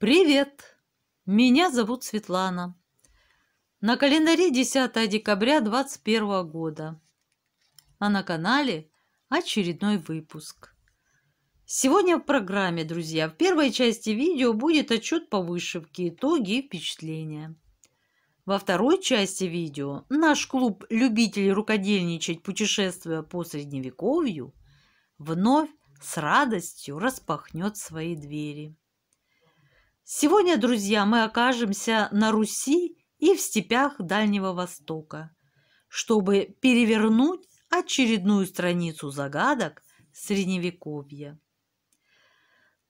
Привет! Меня зовут Светлана. На календаре 10 декабря 2021 года. А на канале очередной выпуск. Сегодня в программе, друзья, в первой части видео будет отчет по вышивке, итоги и впечатления. Во второй части видео наш клуб любителей рукодельничать, путешествуя по Средневековью, вновь с радостью распахнет свои двери. Сегодня, друзья, мы окажемся на Руси и в степях Дальнего Востока, чтобы перевернуть очередную страницу загадок Средневековья.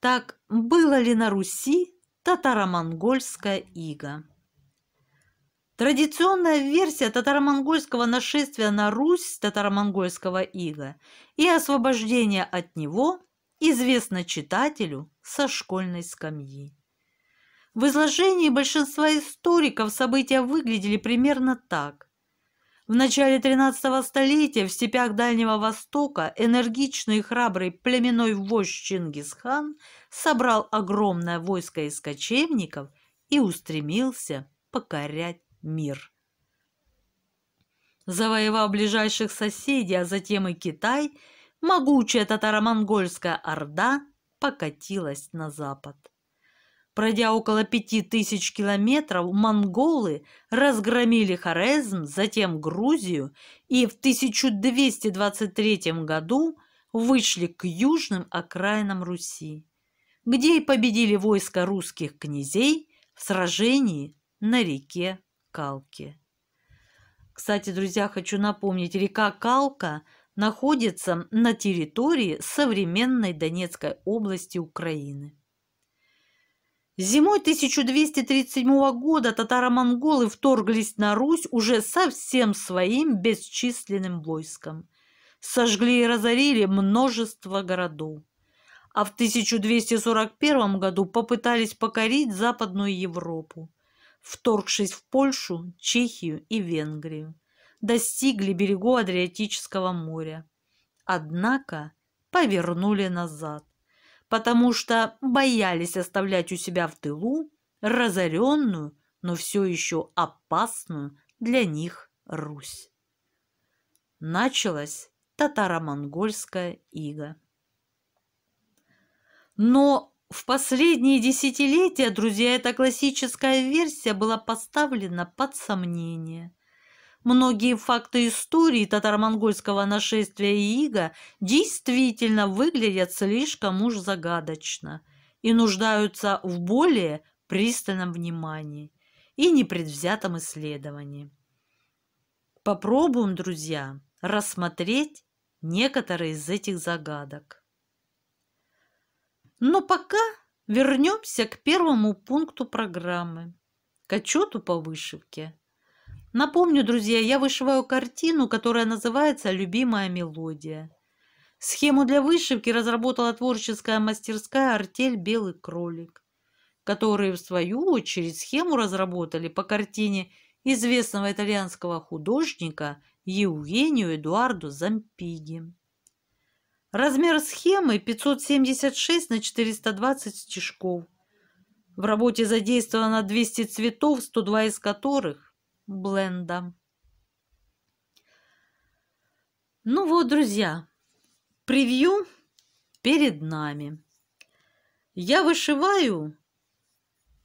Так, было ли на Руси татаро-монгольская ига? Традиционная версия татаро-монгольского нашествия на Русь татаро-монгольского ига и освобождения от него известна читателю со школьной скамьи. В изложении большинства историков события выглядели примерно так. В начале 13 столетия в степях Дальнего Востока энергичный и храбрый племенной вождь Чингисхан собрал огромное войско из кочевников и устремился покорять мир. Завоевав ближайших соседей, а затем и Китай, могучая татаро-монгольская орда покатилась на запад. Пройдя около пяти тысяч километров, монголы разгромили Хорезм, затем Грузию и в 1223 году вышли к южным окраинам Руси, где и победили войско русских князей в сражении на реке Калке. Кстати, друзья, хочу напомнить, река Калка находится на территории современной Донецкой области Украины. Зимой 1237 года татаро-монголы вторглись на Русь уже совсем своим бесчисленным войском. Сожгли и разорили множество городов. А в 1241 году попытались покорить Западную Европу, вторгшись в Польшу, Чехию и Венгрию. Достигли берегу Адриатического моря. Однако повернули назад потому что боялись оставлять у себя в тылу разоренную, но все еще опасную для них Русь. Началась татаро-монгольская ига. Но в последние десятилетия, друзья, эта классическая версия была поставлена под сомнение. Многие факты истории татаро-монгольского нашествия Иига действительно выглядят слишком уж загадочно и нуждаются в более пристальном внимании и непредвзятом исследовании. Попробуем, друзья, рассмотреть некоторые из этих загадок. Но пока вернемся к первому пункту программы – к отчету по вышивке – Напомню, друзья, я вышиваю картину, которая называется «Любимая мелодия». Схему для вышивки разработала творческая мастерская «Артель Белый кролик», которые, в свою очередь, схему разработали по картине известного итальянского художника Евгению Эдуарду Зампиги. Размер схемы 576 на 420 стежков. В работе задействовано 200 цветов, 102 из которых бленда. Ну вот, друзья, превью перед нами. Я вышиваю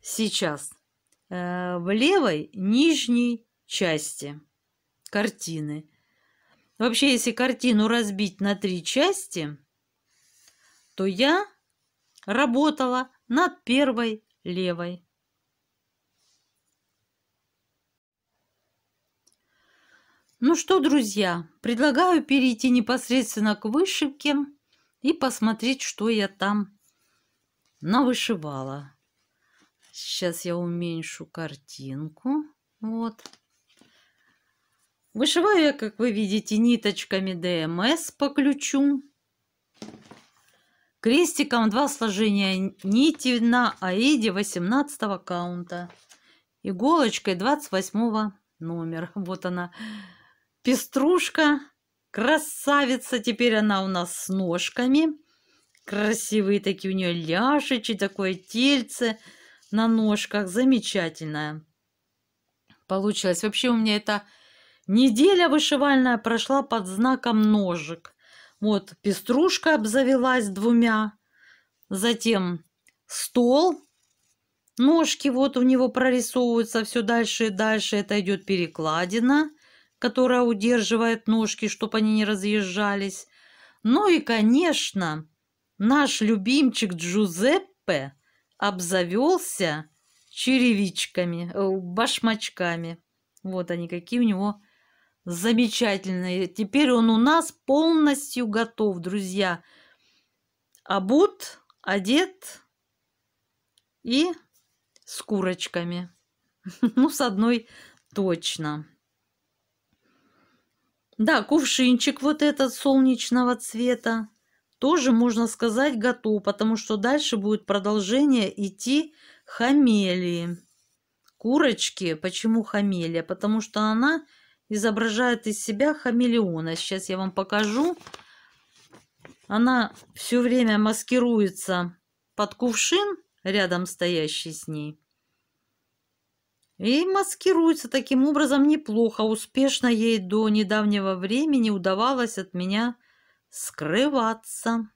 сейчас э, в левой нижней части картины. Вообще, если картину разбить на три части, то я работала над первой левой. Ну что, друзья, предлагаю перейти непосредственно к вышивке и посмотреть, что я там навышивала. Сейчас я уменьшу картинку. Вот. Вышиваю я, как вы видите, ниточками ДМС по ключу. Крестиком два сложения нити на аиде 18 каунта. Иголочкой 28 номер. Вот она Пеструшка, красавица, теперь она у нас с ножками. Красивые такие у нее ляшечи, такое тельце на ножках, замечательное. Получилось. Вообще у меня эта неделя вышивальная прошла под знаком ножек. Вот пеструшка обзавелась двумя, затем стол, ножки вот у него прорисовываются все дальше и дальше, это идет перекладина которая удерживает ножки, чтобы они не разъезжались. Ну и, конечно, наш любимчик Джузеппе обзавелся черевичками, э, башмачками. Вот они какие у него замечательные. Теперь он у нас полностью готов, друзья. Обут, одет и с курочками. Ну, с одной точно. Да, кувшинчик вот этот солнечного цвета тоже, можно сказать, готов, потому что дальше будет продолжение идти хамелии. Курочки, почему хамелия? Потому что она изображает из себя хамелеона. Сейчас я вам покажу. Она все время маскируется под кувшин, рядом стоящий с ней. И маскируется таким образом неплохо. Успешно ей до недавнего времени удавалось от меня скрываться.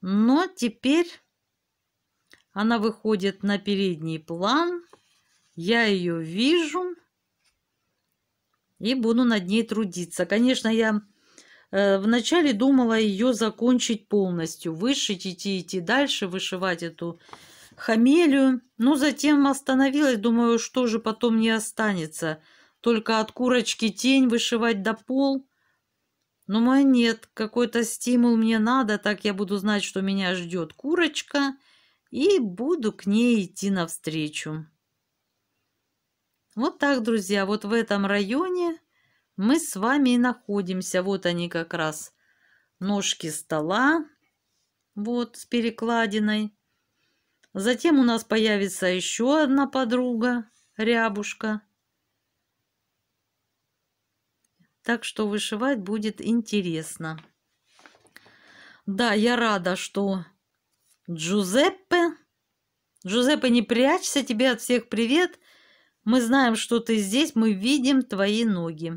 Но теперь она выходит на передний план. Я ее вижу и буду над ней трудиться. Конечно, я э, вначале думала ее закончить полностью, вышить, идти, идти дальше, вышивать эту хамелию, но затем остановилась, думаю, что же потом не останется. Только от курочки тень вышивать до пол. Но ну, нет, какой-то стимул мне надо, так я буду знать, что меня ждет курочка, и буду к ней идти навстречу. Вот так, друзья, вот в этом районе мы с вами и находимся. Вот они как раз, ножки стола, вот с перекладиной. Затем у нас появится еще одна подруга, рябушка. Так что вышивать будет интересно. Да, я рада, что Джузеппе... Джузеппе, не прячься, тебе от всех привет. Мы знаем, что ты здесь, мы видим твои ноги.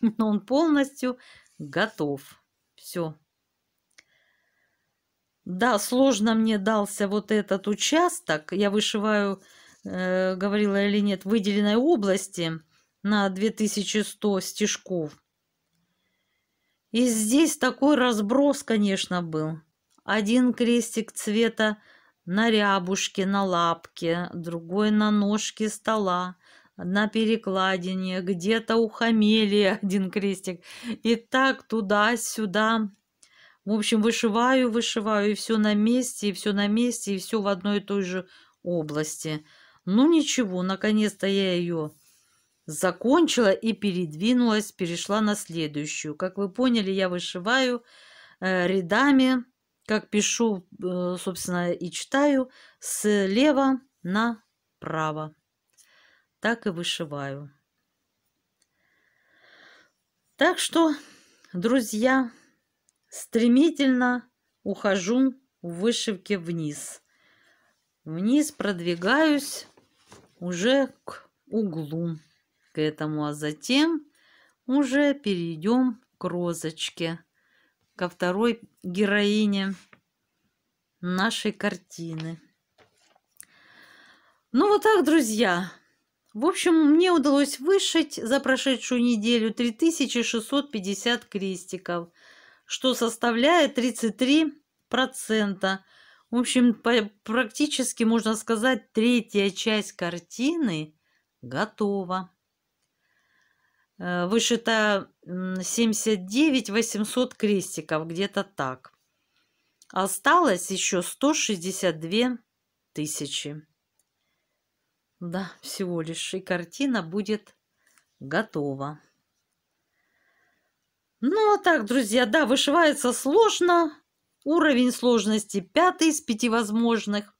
Но он полностью готов. Все. Да, сложно мне дался вот этот участок. Я вышиваю, э, говорила или нет, выделенной области на 2100 стежков. И здесь такой разброс, конечно, был. Один крестик цвета на рябушке, на лапке, другой на ножке стола, на перекладине, где-то у хамелии один крестик. И так туда-сюда в общем, вышиваю, вышиваю, и все на месте, и все на месте, и все в одной и той же области. Ну ничего, наконец-то я ее закончила и передвинулась, перешла на следующую. Как вы поняли, я вышиваю э, рядами, как пишу, э, собственно, и читаю, слева направо. Так и вышиваю. Так что, друзья, Стремительно ухожу в вышивке вниз. Вниз продвигаюсь уже к углу, к этому, а затем уже перейдем к розочке, ко второй героине нашей картины. Ну вот так, друзья. В общем, мне удалось вышить за прошедшую неделю 3650 крестиков – что составляет 33%. В общем, практически, можно сказать, третья часть картины готова. Вышито 79 800 крестиков, где-то так. Осталось еще 162 тысячи. Да, всего лишь. И картина будет готова. Ну, а так, друзья, да, вышивается сложно. Уровень сложности пятый из пяти возможных.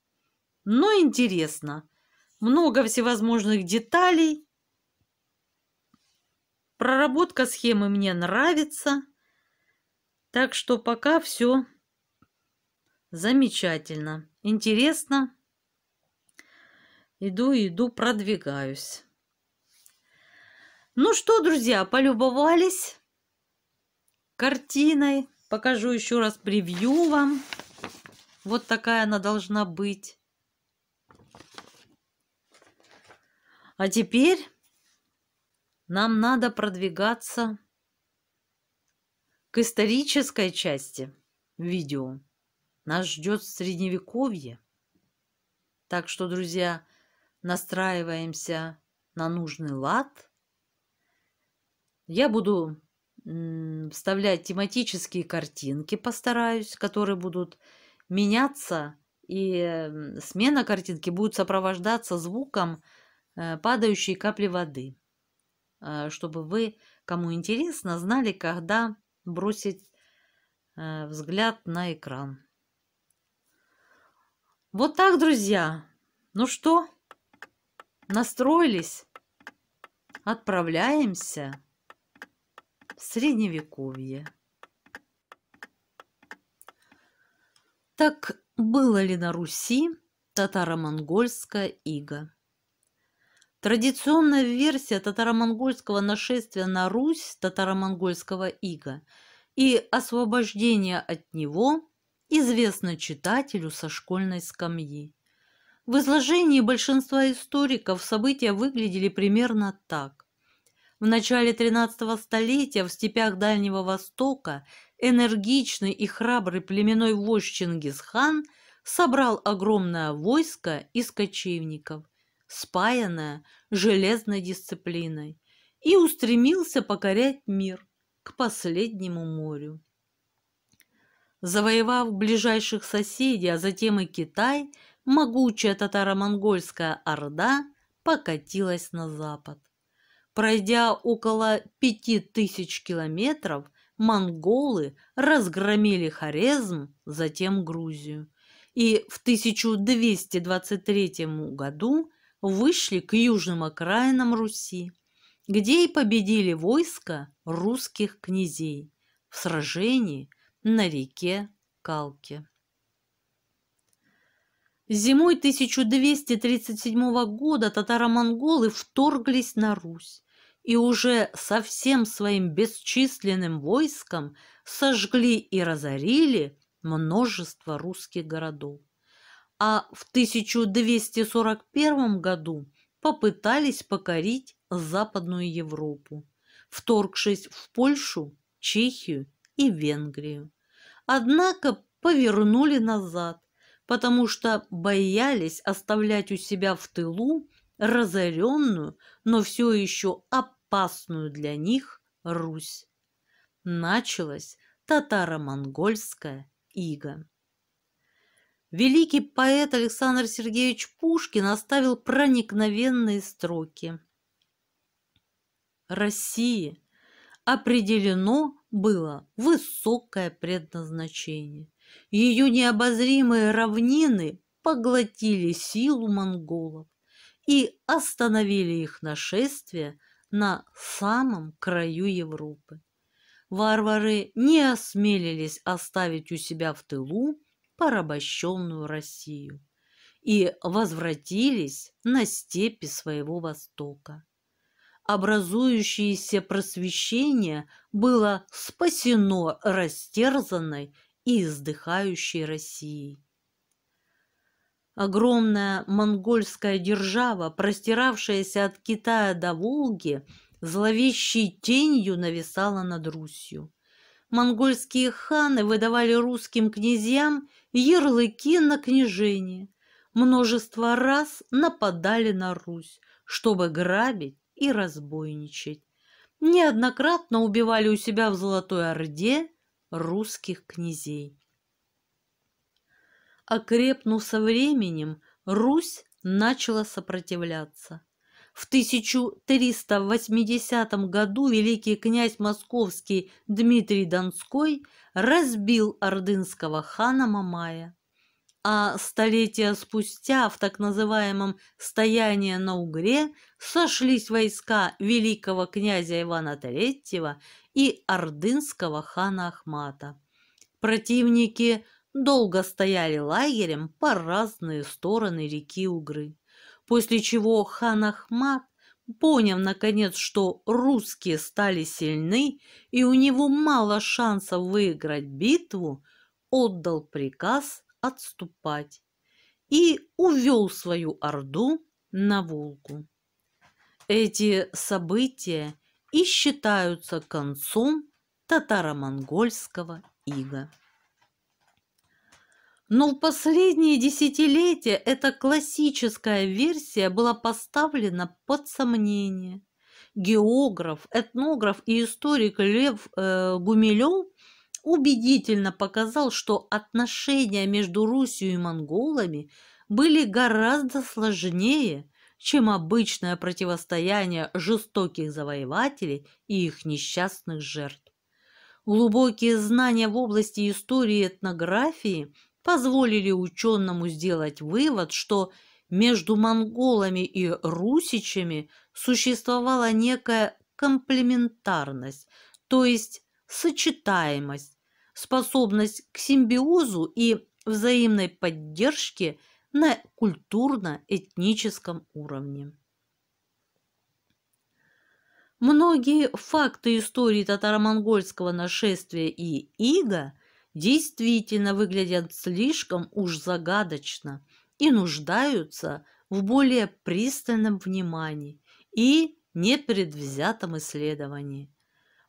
Но интересно. Много всевозможных деталей. Проработка схемы мне нравится. Так что пока все замечательно, интересно. Иду, иду, продвигаюсь. Ну что, друзья, полюбовались? картиной. Покажу еще раз превью вам. Вот такая она должна быть. А теперь нам надо продвигаться к исторической части видео. Нас ждет средневековье. Так что, друзья, настраиваемся на нужный лад. Я буду вставлять тематические картинки, постараюсь, которые будут меняться, и смена картинки будет сопровождаться звуком э, падающей капли воды, э, чтобы вы, кому интересно, знали, когда бросить э, взгляд на экран. Вот так, друзья. Ну что, настроились? Отправляемся. Средневековье. Так было ли на Руси татаро-монгольская ига? Традиционная версия татаро-монгольского нашествия на Русь татаро-монгольского ига и освобождения от него известна читателю со школьной скамьи. В изложении большинства историков события выглядели примерно так. В начале XIII столетия в степях Дальнего Востока энергичный и храбрый племенной вождь Чингисхан собрал огромное войско из кочевников, спаянное железной дисциплиной, и устремился покорять мир к последнему морю. Завоевав ближайших соседей, а затем и Китай, могучая татаро-монгольская орда покатилась на запад. Пройдя около пяти тысяч километров, монголы разгромили Хорезм, затем Грузию, и в 1223 году вышли к южным окраинам Руси, где и победили войско русских князей в сражении на реке Калке. Зимой 1237 года татаро-монголы вторглись на Русь и уже со всем своим бесчисленным войском сожгли и разорили множество русских городов. А в 1241 году попытались покорить Западную Европу, вторгшись в Польшу, Чехию и Венгрию. Однако повернули назад, потому что боялись оставлять у себя в тылу разоренную, но все еще опасную для них Русь. Началась татаро-монгольская ига. Великий поэт Александр Сергеевич Пушкин оставил проникновенные строки. России определено было высокое предназначение. Ее необозримые равнины поглотили силу монголов и остановили их нашествие на самом краю Европы. Варвары не осмелились оставить у себя в тылу порабощенную Россию и возвратились на степи своего Востока. Образующееся просвещение было спасено растерзанной и издыхающей Россией. Огромная монгольская держава, простиравшаяся от Китая до Волги, зловещей тенью нависала над Русью. Монгольские ханы выдавали русским князьям ярлыки на княжение. Множество раз нападали на Русь, чтобы грабить и разбойничать. Неоднократно убивали у себя в Золотой Орде русских князей окрепнув со временем, Русь начала сопротивляться. В 1380 году великий князь московский Дмитрий Донской разбил ордынского хана Мамая. А столетия спустя в так называемом «стоянии на Угре» сошлись войска великого князя Ивана Третьего и ордынского хана Ахмата. Противники – долго стояли лагерем по разные стороны реки Угры, после чего хан Ахмат, поняв наконец, что русские стали сильны и у него мало шансов выиграть битву, отдал приказ отступать и увел свою орду на Волгу. Эти события и считаются концом татаро-монгольского ига. Но в последние десятилетия эта классическая версия была поставлена под сомнение. Географ, этнограф и историк Лев э, Гумилев убедительно показал, что отношения между Русью и монголами были гораздо сложнее, чем обычное противостояние жестоких завоевателей и их несчастных жертв. Глубокие знания в области истории и этнографии – позволили ученому сделать вывод, что между монголами и русичами существовала некая комплементарность, то есть сочетаемость, способность к симбиозу и взаимной поддержке на культурно-этническом уровне. Многие факты истории татаро-монгольского нашествия и ига – действительно выглядят слишком уж загадочно и нуждаются в более пристальном внимании и непредвзятом исследовании.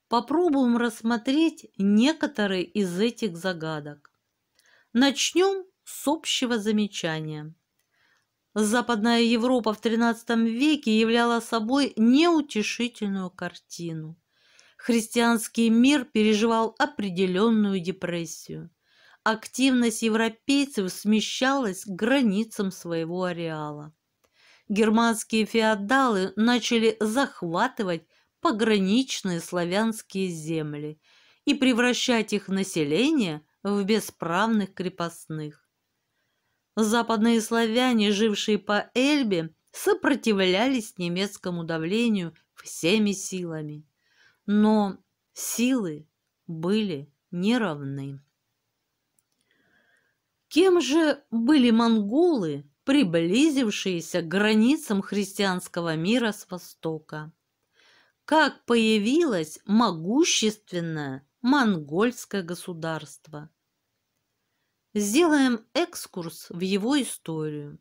Попробуем рассмотреть некоторые из этих загадок. Начнем с общего замечания. Западная Европа в XIII веке являла собой неутешительную картину христианский мир переживал определенную депрессию. Активность европейцев смещалась к границам своего ареала. Германские феодалы начали захватывать пограничные славянские земли и превращать их население в бесправных крепостных. Западные славяне, жившие по Эльбе, сопротивлялись немецкому давлению всеми силами но силы были неравны. Кем же были монголы, приблизившиеся к границам христианского мира с востока? Как появилось могущественное монгольское государство? Сделаем экскурс в его историю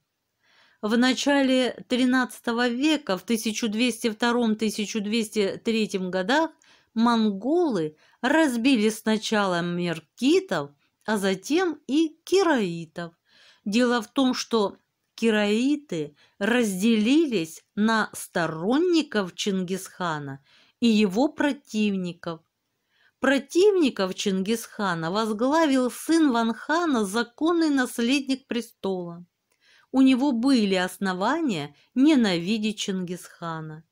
в начале XIII века, в 1202-1203 годах, монголы разбили сначала меркитов, а затем и кираитов. Дело в том, что кираиты разделились на сторонников Чингисхана и его противников. Противников Чингисхана возглавил сын Ванхана, законный наследник престола у него были основания ненавидеть Чингисхана.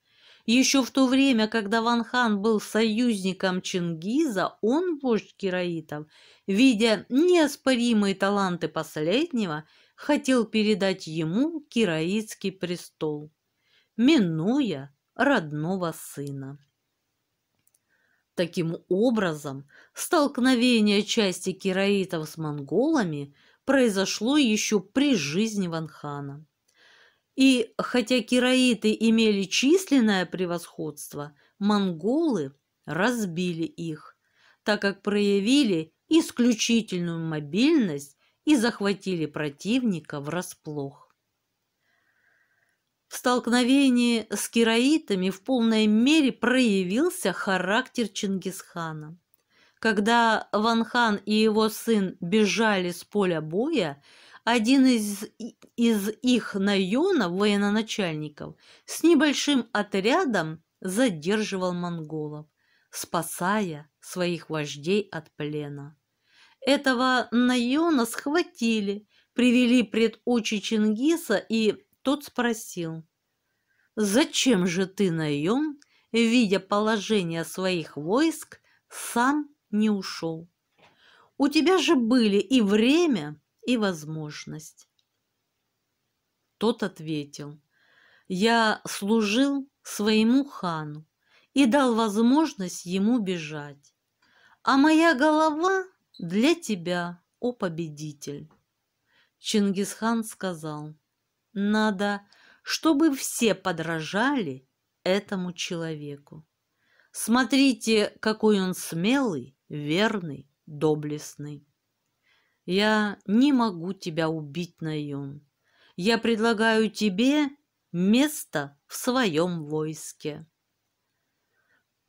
Еще в то время, когда Ван Хан был союзником Чингиза, он, вождь кираитов, видя неоспоримые таланты последнего, хотел передать ему кираитский престол, минуя родного сына. Таким образом, столкновение части кираитов с монголами – произошло еще при жизни Ванхана. И хотя кираиты имели численное превосходство, монголы разбили их, так как проявили исключительную мобильность и захватили противника врасплох. В столкновении с кираитами в полной мере проявился характер Чингисхана. Когда Ван Хан и его сын бежали с поля боя, один из, из их наёнов, военачальников, с небольшим отрядом задерживал монголов, спасая своих вождей от плена. Этого наёна схватили, привели пред очи Чингиса, и тот спросил, «Зачем же ты, наён, видя положение своих войск, сам не ушел. У тебя же были и время, и возможность. Тот ответил, я служил своему хану и дал возможность ему бежать. А моя голова для тебя, о победитель. Чингисхан сказал, надо, чтобы все подражали этому человеку. Смотрите, какой он смелый верный, доблестный. Я не могу тебя убить, Наем. Я предлагаю тебе место в своем войске.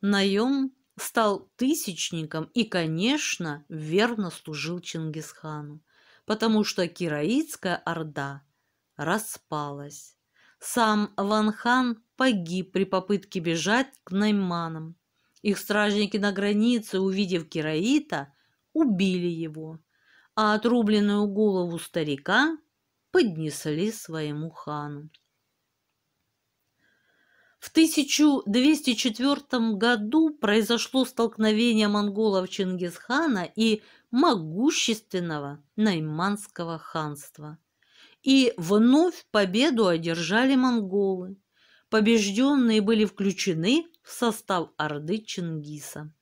Наем стал тысячником и, конечно, верно служил Чингисхану, потому что Кираитская Орда распалась. Сам Ванхан погиб при попытке бежать к Найманам, их стражники на границе, увидев Кираита, убили его, а отрубленную голову старика поднесли своему хану. В 1204 году произошло столкновение монголов Чингисхана и могущественного Найманского ханства. И вновь победу одержали монголы побежденные были включены в состав Орды Чингиса.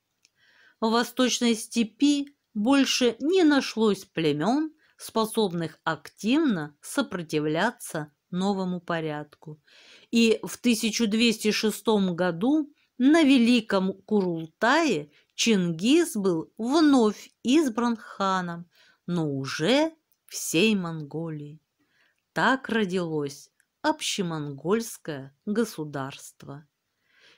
В Восточной степи больше не нашлось племен, способных активно сопротивляться новому порядку. И в 1206 году на Великом Курултае Чингис был вновь избран ханом, но уже всей Монголии. Так родилось общемонгольское государство.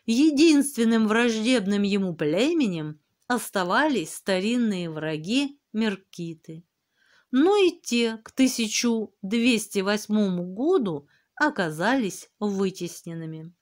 Единственным враждебным ему племенем оставались старинные враги меркиты. Но и те к 1208 году оказались вытесненными.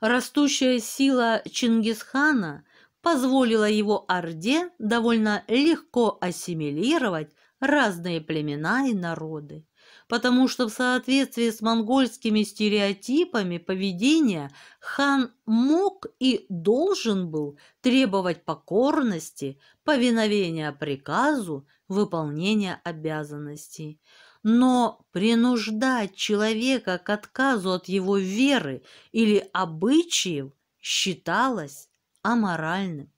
Растущая сила Чингисхана позволила его Орде довольно легко ассимилировать разные племена и народы потому что в соответствии с монгольскими стереотипами поведения хан мог и должен был требовать покорности, повиновения приказу, выполнения обязанностей. Но принуждать человека к отказу от его веры или обычаев считалось аморальным.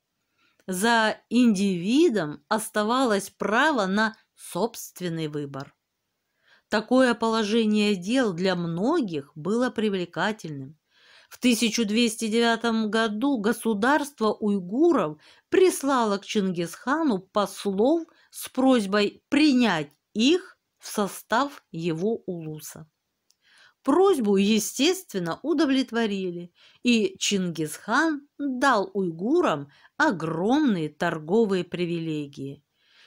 За индивидом оставалось право на собственный выбор. Такое положение дел для многих было привлекательным. В 1209 году государство уйгуров прислало к Чингисхану послов с просьбой принять их в состав его улуса. Просьбу, естественно, удовлетворили, и Чингисхан дал уйгурам огромные торговые привилегии.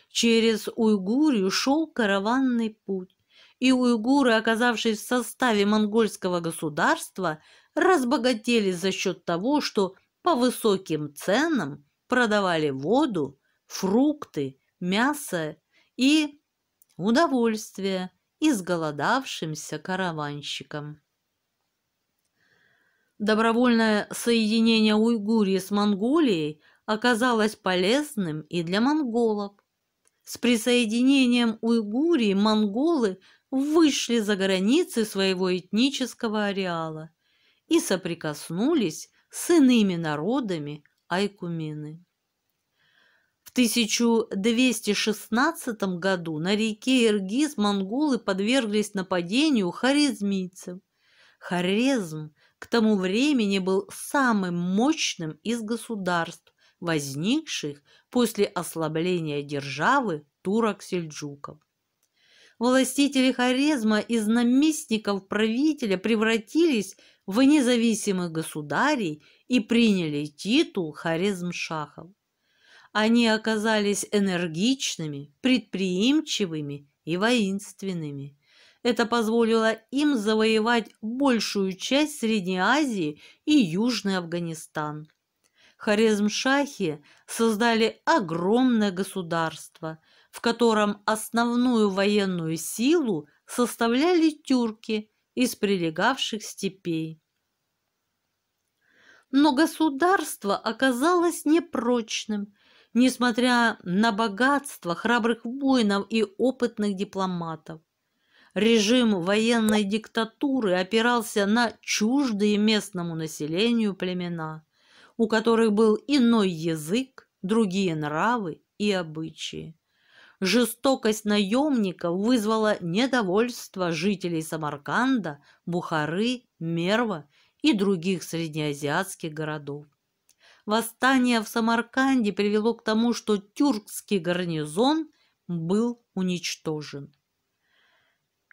Через Уйгурию шел караванный путь и уйгуры, оказавшись в составе монгольского государства, разбогатели за счет того, что по высоким ценам продавали воду, фрукты, мясо и удовольствие изголодавшимся караванщикам. Добровольное соединение Уйгурии с Монголией оказалось полезным и для монголов. С присоединением Уйгурии монголы вышли за границы своего этнического ареала и соприкоснулись с иными народами Айкумены. В 1216 году на реке Иргиз монголы подверглись нападению харизмийцев. Хорезм к тому времени был самым мощным из государств, возникших после ослабления державы турок-сельджуков властители Хорезма из наместников правителя превратились в независимых государей и приняли титул Хорезм-Шахов. Они оказались энергичными, предприимчивыми и воинственными. Это позволило им завоевать большую часть Средней Азии и Южный Афганистан. Хорезмшахи создали огромное государство – в котором основную военную силу составляли тюрки из прилегавших степей. Но государство оказалось непрочным, несмотря на богатство храбрых воинов и опытных дипломатов. Режим военной диктатуры опирался на чуждые местному населению племена, у которых был иной язык, другие нравы и обычаи жестокость наемников вызвала недовольство жителей Самарканда, Бухары, Мерва и других среднеазиатских городов. Восстание в Самарканде привело к тому, что тюркский гарнизон был уничтожен.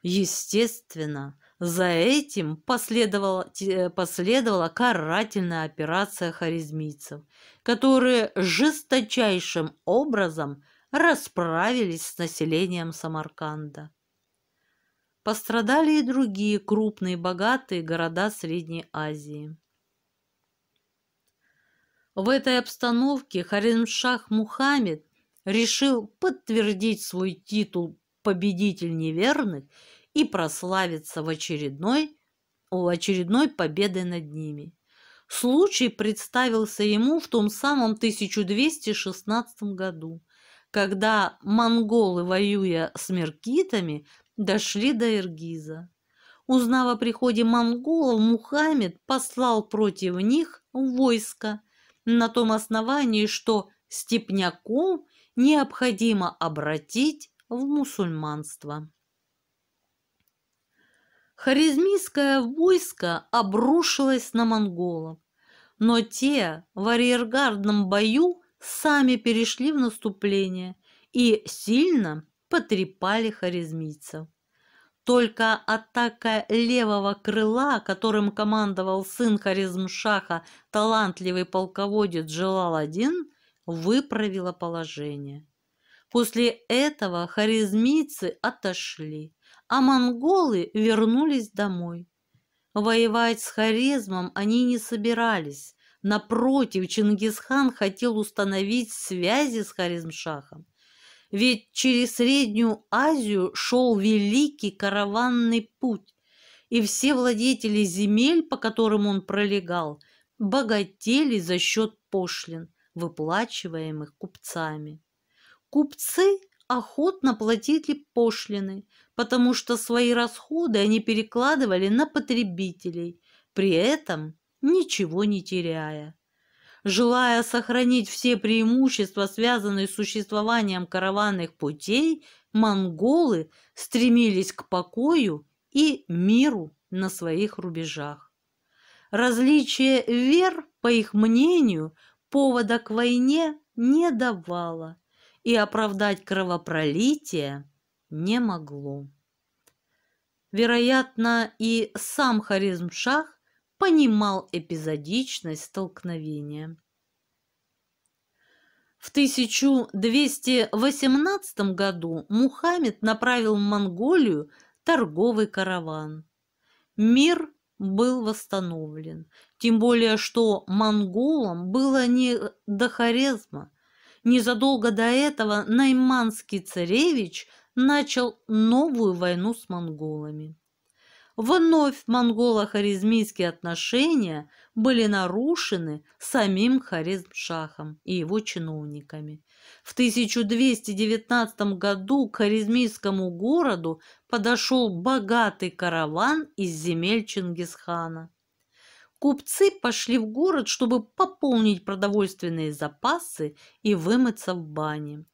Естественно, за этим последовала, последовала карательная операция харизмийцев, которые жесточайшим образом – расправились с населением Самарканда. Пострадали и другие крупные богатые города Средней Азии. В этой обстановке Харимшах Мухаммед решил подтвердить свой титул «Победитель неверных» и прославиться в очередной, о, очередной победой над ними. Случай представился ему в том самом 1216 году – когда монголы, воюя с меркитами, дошли до Иргиза. Узнав о приходе монголов, Мухаммед послал против них войско на том основании, что степняков необходимо обратить в мусульманство. Харизмийское войско обрушилось на монголов, но те в арьергардном бою сами перешли в наступление и сильно потрепали харизмийцев. Только атака левого крыла, которым командовал сын Харизмшаха, талантливый полководец Желал-один, выправила положение. После этого харизмийцы отошли, а монголы вернулись домой. Воевать с харизмом они не собирались, Напротив, Чингисхан хотел установить связи с Харизмшахом. Ведь через Среднюю Азию шел великий караванный путь, и все владетели земель, по которым он пролегал, богатели за счет пошлин, выплачиваемых купцами. Купцы охотно платили пошлины, потому что свои расходы они перекладывали на потребителей. При этом ничего не теряя. Желая сохранить все преимущества, связанные с существованием караванных путей, монголы стремились к покою и миру на своих рубежах. Различие вер, по их мнению, повода к войне не давало и оправдать кровопролитие не могло. Вероятно, и сам Харизмшах понимал эпизодичность столкновения. В 1218 году Мухаммед направил в Монголию торговый караван. Мир был восстановлен, тем более что монголам было не до харизма. Незадолго до этого найманский царевич начал новую войну с монголами. Вновь монголо-харизмийские отношения были нарушены самим Харизмшахом и его чиновниками. В 1219 году к харизмийскому городу подошел богатый караван из земель Чингисхана. Купцы пошли в город, чтобы пополнить продовольственные запасы и вымыться в бане.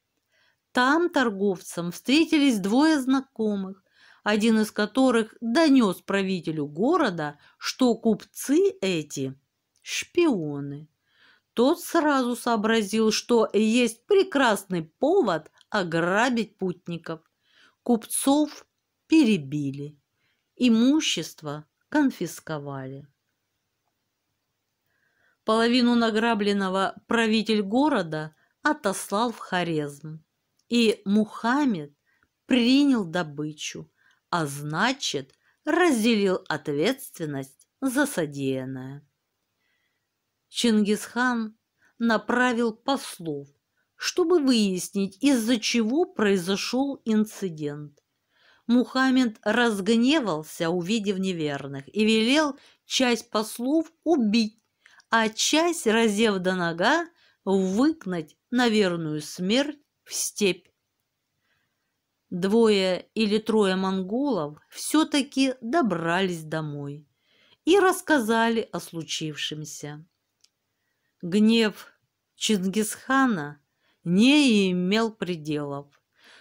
Там торговцам встретились двое знакомых, один из которых донес правителю города, что купцы эти – шпионы. Тот сразу сообразил, что есть прекрасный повод ограбить путников. Купцов перебили, имущество конфисковали. Половину награбленного правитель города отослал в Хорезм, и Мухаммед принял добычу – а значит, разделил ответственность за содеянное. Чингисхан направил послов, чтобы выяснить, из-за чего произошел инцидент. Мухаммед разгневался, увидев неверных, и велел часть послов убить, а часть, разев до нога, выгнать на верную смерть в степь. Двое или трое монголов все-таки добрались домой и рассказали о случившемся. Гнев Чингисхана не имел пределов.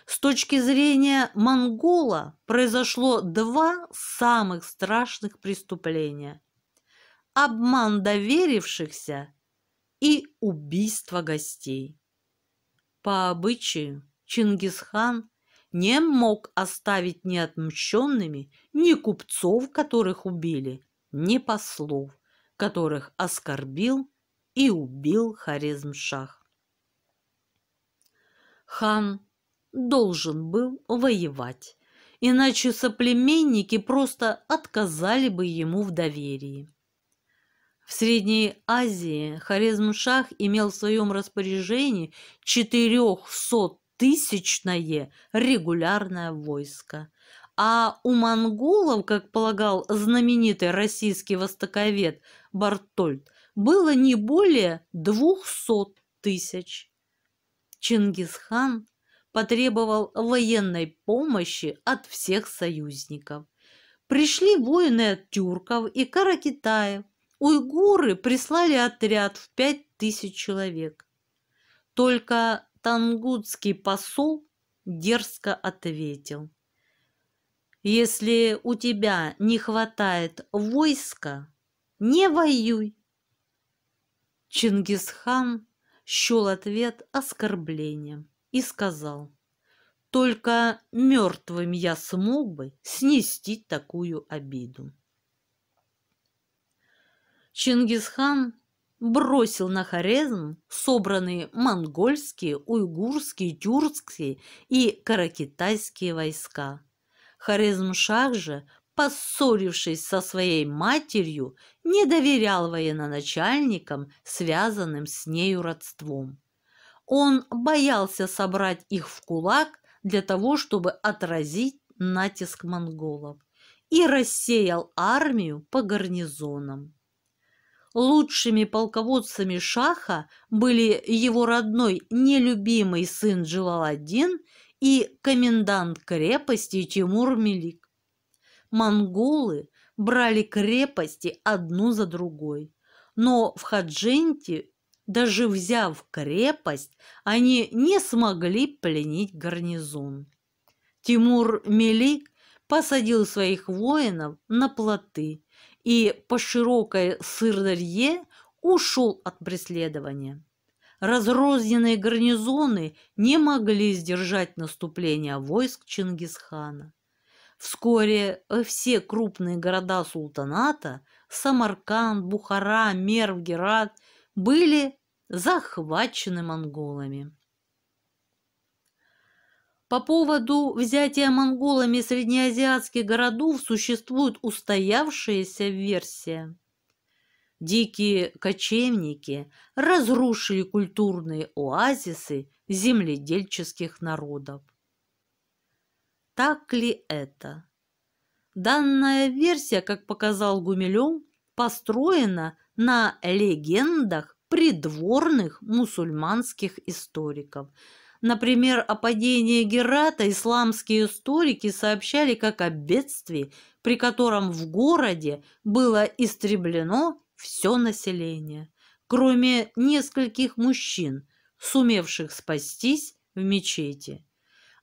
С точки зрения монгола произошло два самых страшных преступления – обман доверившихся и убийство гостей. По обычаю Чингисхан не мог оставить ни неотмщенными ни купцов, которых убили, ни послов, которых оскорбил и убил Харизмшах. Хан должен был воевать, иначе соплеменники просто отказали бы ему в доверии. В Средней Азии Харизмшах имел в своем распоряжении 400 тысячное регулярное войско. А у монголов, как полагал знаменитый российский востоковед Бартольд, было не более двухсот тысяч. Чингисхан потребовал военной помощи от всех союзников. Пришли воины от тюрков и каракитаев. Уйгуры прислали отряд в пять тысяч человек. Только тангутский посол дерзко ответил. «Если у тебя не хватает войска, не воюй!» Чингисхан щел ответ оскорблением и сказал, «Только мертвым я смог бы снести такую обиду». Чингисхан бросил на Хорезм собранные монгольские, уйгурские, тюркские и каракитайские войска. Хорезмшах же, поссорившись со своей матерью, не доверял военачальникам, связанным с нею родством. Он боялся собрать их в кулак для того, чтобы отразить натиск монголов и рассеял армию по гарнизонам. Лучшими полководцами Шаха были его родной нелюбимый сын Джалаладдин и комендант крепости Тимур Мелик. Монголы брали крепости одну за другой, но в Хадженте, даже взяв крепость, они не смогли пленить гарнизон. Тимур Мелик посадил своих воинов на плоты – и по широкой сырдарье ушел от преследования. Разрозненные гарнизоны не могли сдержать наступление войск Чингисхана. Вскоре э, все крупные города султаната – Самарканд, Бухара, Мерв, Герат – были захвачены монголами. По поводу взятия монголами среднеазиатских городов существует устоявшаяся версия. Дикие кочевники разрушили культурные оазисы земледельческих народов. Так ли это? Данная версия, как показал Гумилев, построена на легендах придворных мусульманских историков – Например, о падении Герата исламские историки сообщали как о бедствии, при котором в городе было истреблено все население, кроме нескольких мужчин, сумевших спастись в мечети.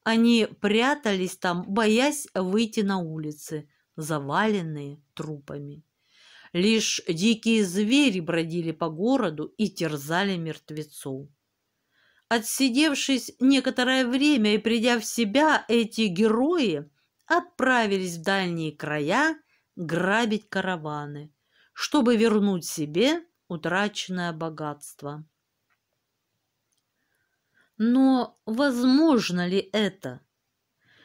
Они прятались там, боясь выйти на улицы, заваленные трупами. Лишь дикие звери бродили по городу и терзали мертвецов. Отсидевшись некоторое время и придя в себя, эти герои отправились в дальние края грабить караваны, чтобы вернуть себе утраченное богатство. Но возможно ли это?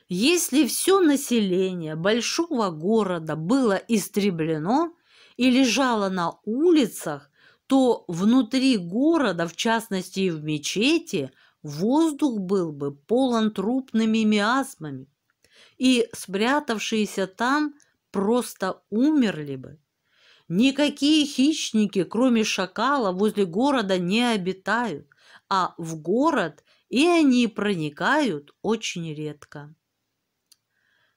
Если все население большого города было истреблено и лежало на улицах, то внутри города, в частности и в мечети, воздух был бы полон трупными миазмами, и спрятавшиеся там просто умерли бы. Никакие хищники, кроме шакала, возле города не обитают, а в город и они проникают очень редко.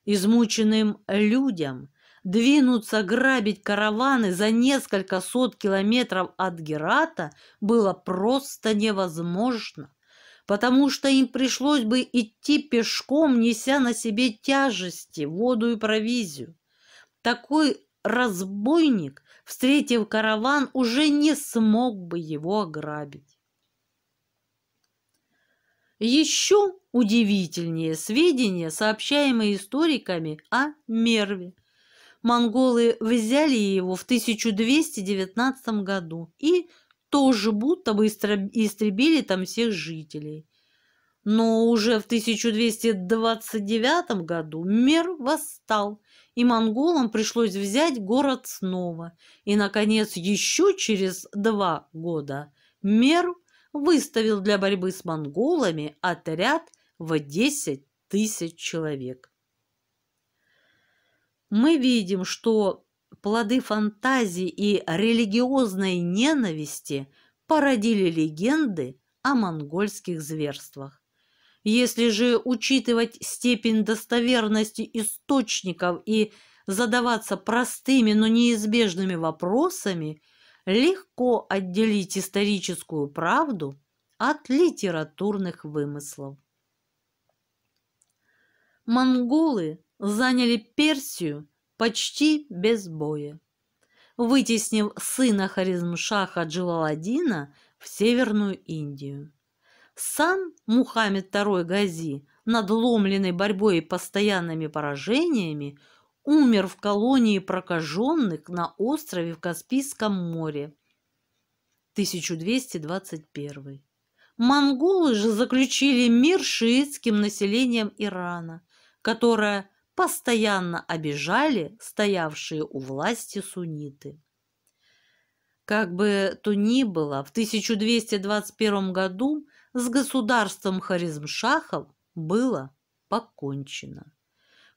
Измученным людям Двинуться грабить караваны за несколько сот километров от Герата было просто невозможно, потому что им пришлось бы идти пешком, неся на себе тяжести, воду и провизию. Такой разбойник, встретив караван, уже не смог бы его ограбить. Еще удивительнее сведения, сообщаемые историками о Мерве – монголы взяли его в 1219 году и тоже будто бы истребили там всех жителей. Но уже в 1229 году Мир восстал, и монголам пришлось взять город снова. И, наконец, еще через два года Мир выставил для борьбы с монголами отряд в 10 тысяч человек мы видим, что плоды фантазии и религиозной ненависти породили легенды о монгольских зверствах. Если же учитывать степень достоверности источников и задаваться простыми, но неизбежными вопросами, легко отделить историческую правду от литературных вымыслов. Монголы заняли Персию почти без боя, вытеснив сына Харизмшаха Джилаладдина в Северную Индию. Сам Мухаммед II Гази, надломленный борьбой и постоянными поражениями, умер в колонии прокаженных на острове в Каспийском море 1221. Монголы же заключили мир с шиитским населением Ирана, которое постоянно обижали стоявшие у власти сунниты. Как бы то ни было, в 1221 году с государством Харизмшахов было покончено.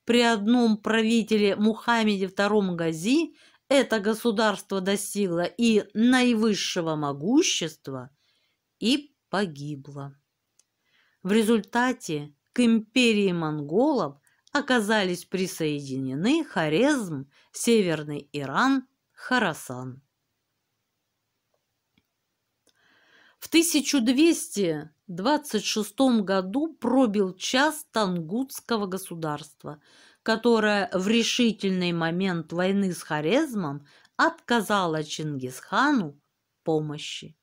При одном правителе Мухаммеде II Гази это государство достигло и наивысшего могущества и погибло. В результате к империи монголов – оказались присоединены Хорезм, Северный Иран, Харасан. В 1226 году пробил час Тангутского государства, которое в решительный момент войны с Хорезмом отказало Чингисхану помощи.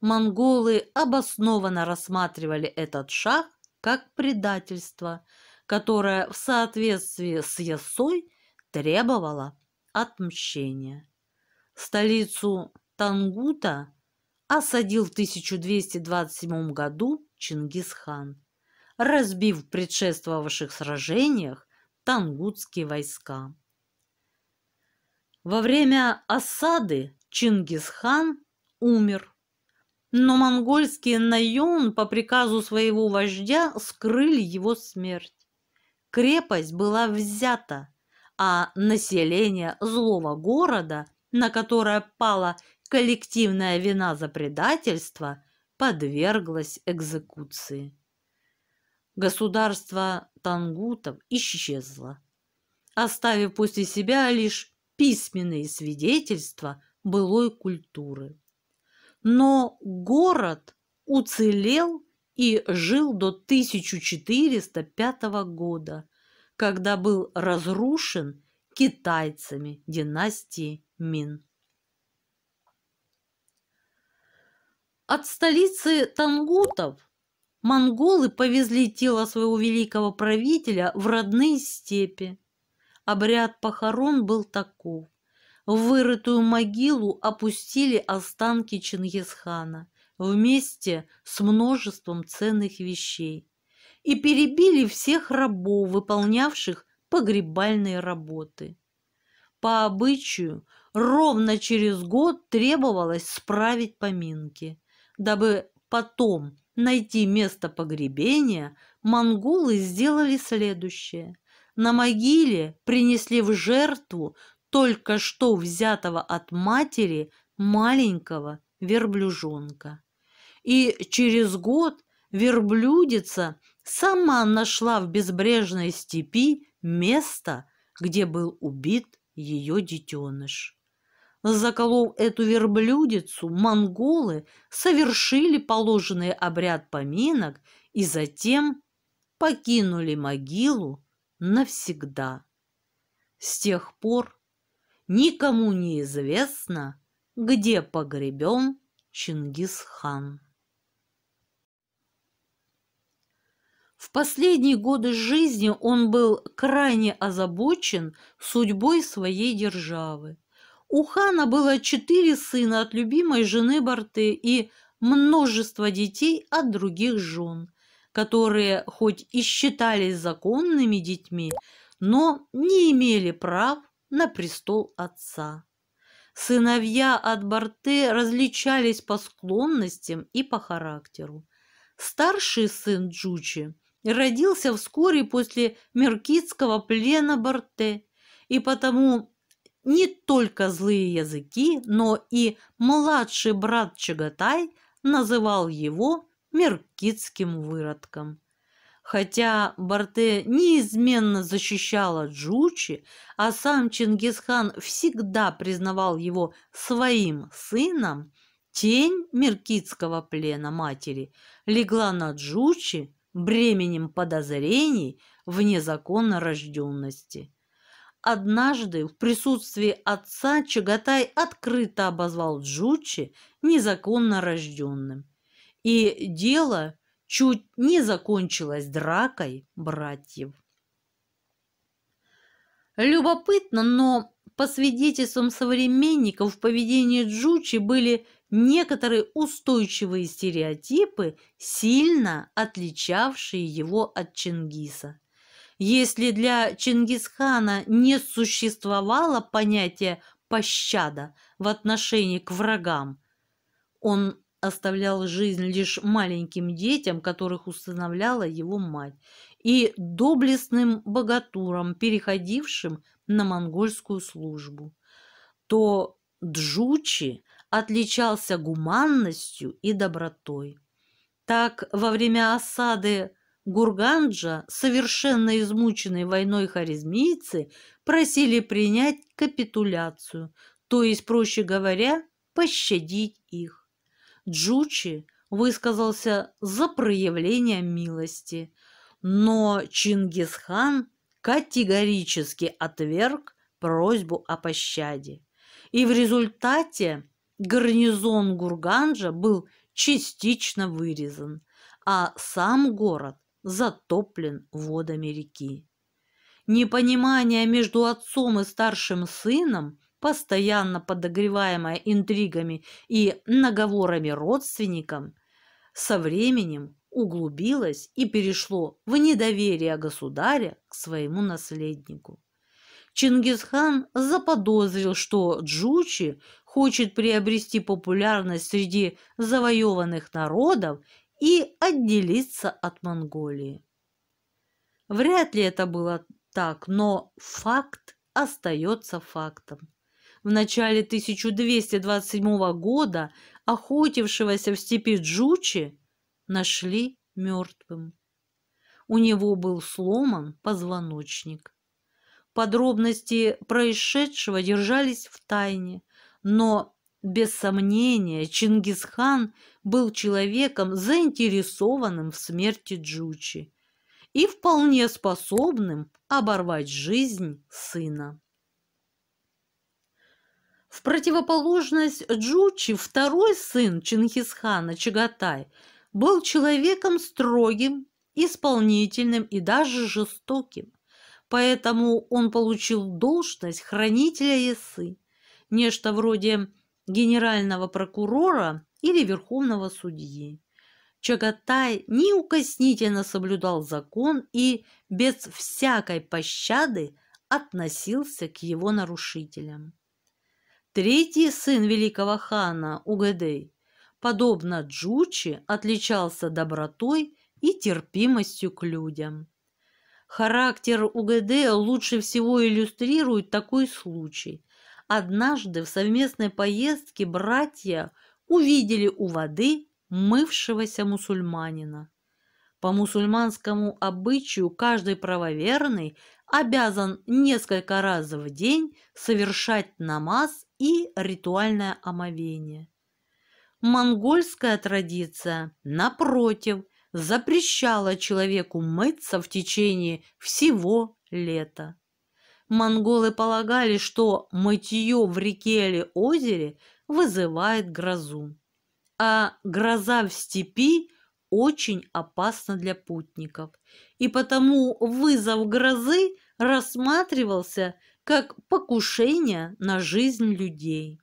Монголы обоснованно рассматривали этот шаг как предательство – которая в соответствии с Ясой требовала отмщения. Столицу Тангута осадил в 1227 году Чингисхан, разбив в предшествовавших сражениях тангутские войска. Во время осады Чингисхан умер, но монгольские наён по приказу своего вождя скрыли его смерть крепость была взята, а население злого города, на которое пала коллективная вина за предательство, подверглось экзекуции. Государство тангутов исчезло, оставив после себя лишь письменные свидетельства былой культуры. Но город уцелел и жил до 1405 года, когда был разрушен китайцами династии Мин. От столицы тангутов монголы повезли тело своего великого правителя в родные степи. Обряд похорон был таков. В вырытую могилу опустили останки Чингисхана – вместе с множеством ценных вещей и перебили всех рабов, выполнявших погребальные работы. По обычаю, ровно через год требовалось справить поминки, дабы потом найти место погребения, монголы сделали следующее. На могиле принесли в жертву только что взятого от матери маленького верблюжонка и через год верблюдица сама нашла в безбрежной степи место, где был убит ее детеныш. Заколов эту верблюдицу, монголы совершили положенный обряд поминок и затем покинули могилу навсегда. С тех пор никому не известно, где погребен Чингисхан. В последние годы жизни он был крайне озабочен судьбой своей державы. У хана было четыре сына от любимой жены Барты и множество детей от других жен, которые хоть и считались законными детьми, но не имели прав на престол отца. Сыновья от Барты различались по склонностям и по характеру. Старший сын Джучи – родился вскоре после меркитского плена Барте, и потому не только злые языки, но и младший брат Чагатай называл его меркитским выродком. Хотя Барте неизменно защищала Джучи, а сам Чингисхан всегда признавал его своим сыном, тень меркитского плена матери легла на Джучи бременем подозрений в незаконно рожденности. Однажды в присутствии отца Чагатай открыто обозвал Джучи незаконно рожденным. И дело чуть не закончилось дракой братьев. Любопытно, но по свидетельствам современников в поведении Джучи были некоторые устойчивые стереотипы, сильно отличавшие его от Чингиса. Если для Чингисхана не существовало понятия пощада в отношении к врагам, он оставлял жизнь лишь маленьким детям, которых усыновляла его мать, и доблестным богатурам, переходившим на монгольскую службу, то Джучи отличался гуманностью и добротой. Так, во время осады Гурганджа, совершенно измученные войной харизмийцы, просили принять капитуляцию, то есть, проще говоря, пощадить их. Джучи высказался за проявление милости, но Чингисхан категорически отверг просьбу о пощаде. И в результате гарнизон Гурганджа был частично вырезан, а сам город затоплен водами реки. Непонимание между отцом и старшим сыном, постоянно подогреваемое интригами и наговорами родственникам, со временем углубилось и перешло в недоверие государя к своему наследнику. Чингисхан заподозрил, что Джучи хочет приобрести популярность среди завоеванных народов и отделиться от Монголии. Вряд ли это было так, но факт остается фактом. В начале 1227 года охотившегося в степи Джучи нашли мертвым. У него был сломан позвоночник. Подробности происшедшего держались в тайне но без сомнения, Чингисхан был человеком, заинтересованным в смерти Джучи и вполне способным оборвать жизнь сына. В противоположность Джучи, второй сын Чингисхана, Чагатай, был человеком строгим, исполнительным и даже жестоким, поэтому он получил должность хранителя Ясы нечто вроде генерального прокурора или верховного судьи. Чагатай неукоснительно соблюдал закон и без всякой пощады относился к его нарушителям. Третий сын великого хана Угадей, подобно Джучи, отличался добротой и терпимостью к людям. Характер Угадея лучше всего иллюстрирует такой случай, Однажды в совместной поездке братья увидели у воды мывшегося мусульманина. По мусульманскому обычаю каждый правоверный обязан несколько раз в день совершать намаз и ритуальное омовение. Монгольская традиция, напротив, запрещала человеку мыться в течение всего лета. Монголы полагали, что мытье в реке или озере вызывает грозу, а гроза в степи очень опасна для путников, и потому вызов грозы рассматривался как покушение на жизнь людей.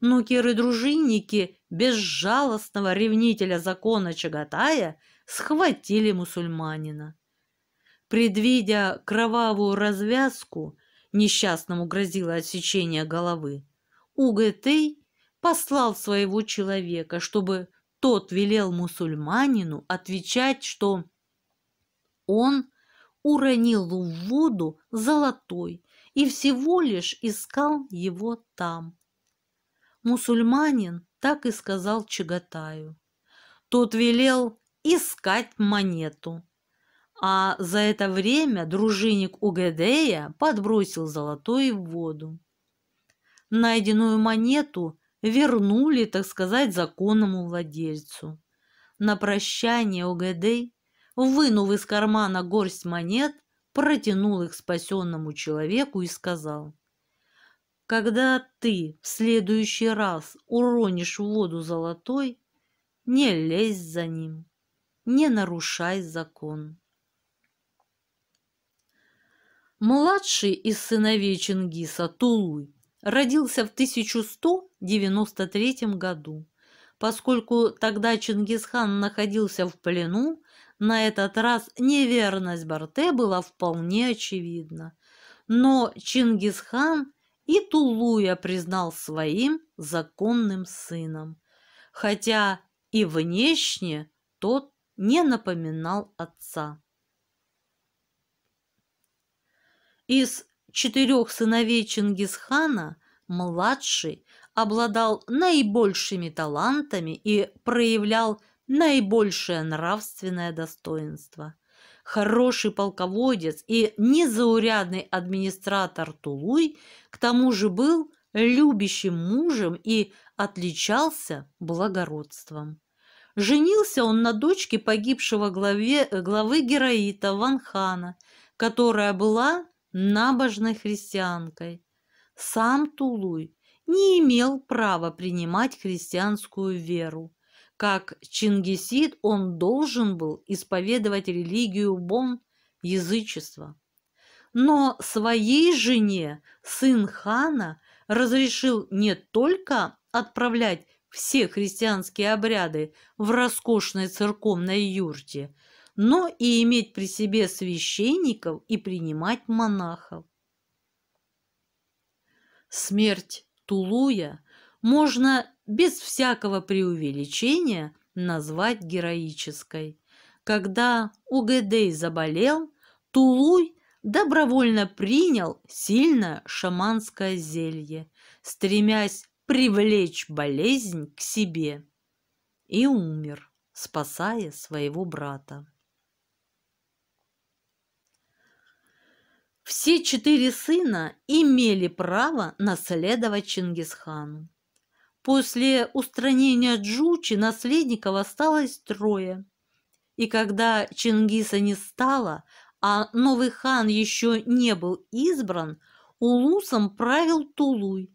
Нукеры-дружинники безжалостного ревнителя закона Чагатая схватили мусульманина. Предвидя кровавую развязку, несчастному грозило отсечение головы, Угэтей послал своего человека, чтобы тот велел мусульманину отвечать, что он уронил в воду золотой и всего лишь искал его там. Мусульманин так и сказал Чагатаю. Тот велел искать монету а за это время дружинник Угадея подбросил золотой в воду. Найденную монету вернули, так сказать, законному владельцу. На прощание Угедей вынув из кармана горсть монет, протянул их спасенному человеку и сказал, «Когда ты в следующий раз уронишь в воду золотой, не лезь за ним, не нарушай закон». Младший из сыновей Чингиса, Тулуй, родился в 1193 году. Поскольку тогда Чингисхан находился в плену, на этот раз неверность Барте была вполне очевидна. Но Чингисхан и Тулуя признал своим законным сыном, хотя и внешне тот не напоминал отца. Из четырех сыновей Чингисхана младший обладал наибольшими талантами и проявлял наибольшее нравственное достоинство. Хороший полководец и незаурядный администратор Тулуй к тому же был любящим мужем и отличался благородством. Женился он на дочке погибшего главе, главы героита Ванхана, которая была набожной христианкой. Сам Тулуй не имел права принимать христианскую веру. Как Чингисид он должен был исповедовать религию Бон – язычество. Но своей жене сын хана разрешил не только отправлять все христианские обряды в роскошной церковной юрте – но и иметь при себе священников и принимать монахов. Смерть Тулуя можно без всякого преувеличения назвать героической. Когда Угедей заболел, Тулуй добровольно принял сильное шаманское зелье, стремясь привлечь болезнь к себе, и умер, спасая своего брата. Все четыре сына имели право наследовать Чингисхану. После устранения Джучи наследников осталось трое. И когда Чингиса не стало, а новый хан еще не был избран, Улусом правил Тулуй.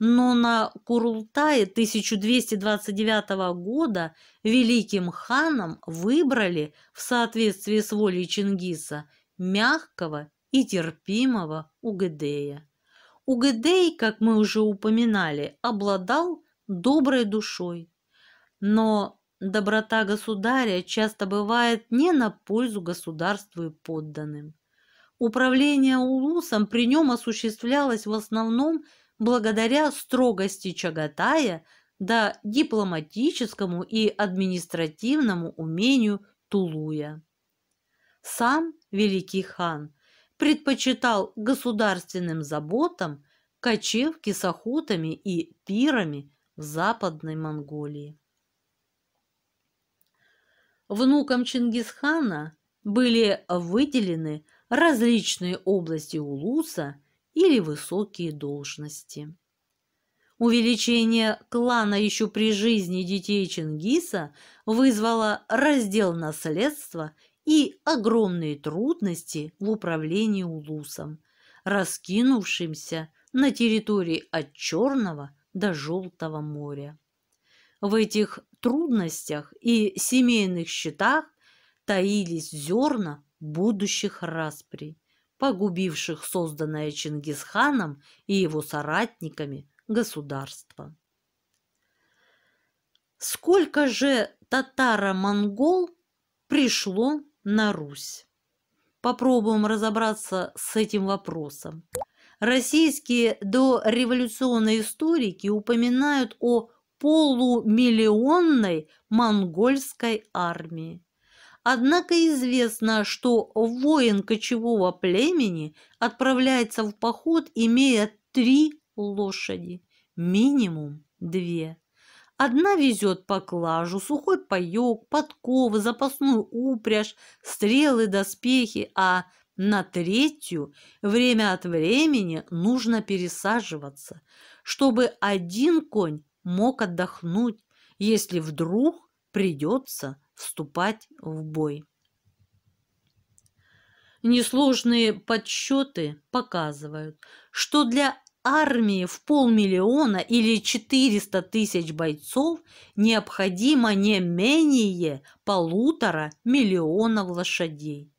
Но на Курултае 1229 года великим ханом выбрали в соответствии с волей Чингиса мягкого и терпимого Угдея, Угедей, как мы уже упоминали, обладал доброй душой, но доброта государя часто бывает не на пользу государству и подданным. Управление улусом при нем осуществлялось в основном благодаря строгости Чагатая да дипломатическому и административному умению Тулуя. Сам великий хан предпочитал государственным заботам кочевки с охотами и пирами в Западной Монголии. Внукам Чингисхана были выделены различные области улуса или высокие должности. Увеличение клана еще при жизни детей Чингиса вызвало раздел наследства и огромные трудности в управлении улусом, раскинувшимся на территории от Черного до Желтого моря. В этих трудностях и семейных счетах таились зерна будущих распри, погубивших созданное Чингисханом и его соратниками государство. Сколько же татаро-монгол пришло на Русь. Попробуем разобраться с этим вопросом. Российские дореволюционные историки упоминают о полумиллионной монгольской армии. Однако известно, что воин кочевого племени отправляется в поход, имея три лошади, минимум две. Одна везет поклажу, сухой паек, подковы, запасную упряжь, стрелы, доспехи, а на третью время от времени нужно пересаживаться, чтобы один конь мог отдохнуть, если вдруг придется вступать в бой. Несложные подсчеты показывают, что для армии в полмиллиона или 400 тысяч бойцов необходимо не менее полутора миллионов лошадей.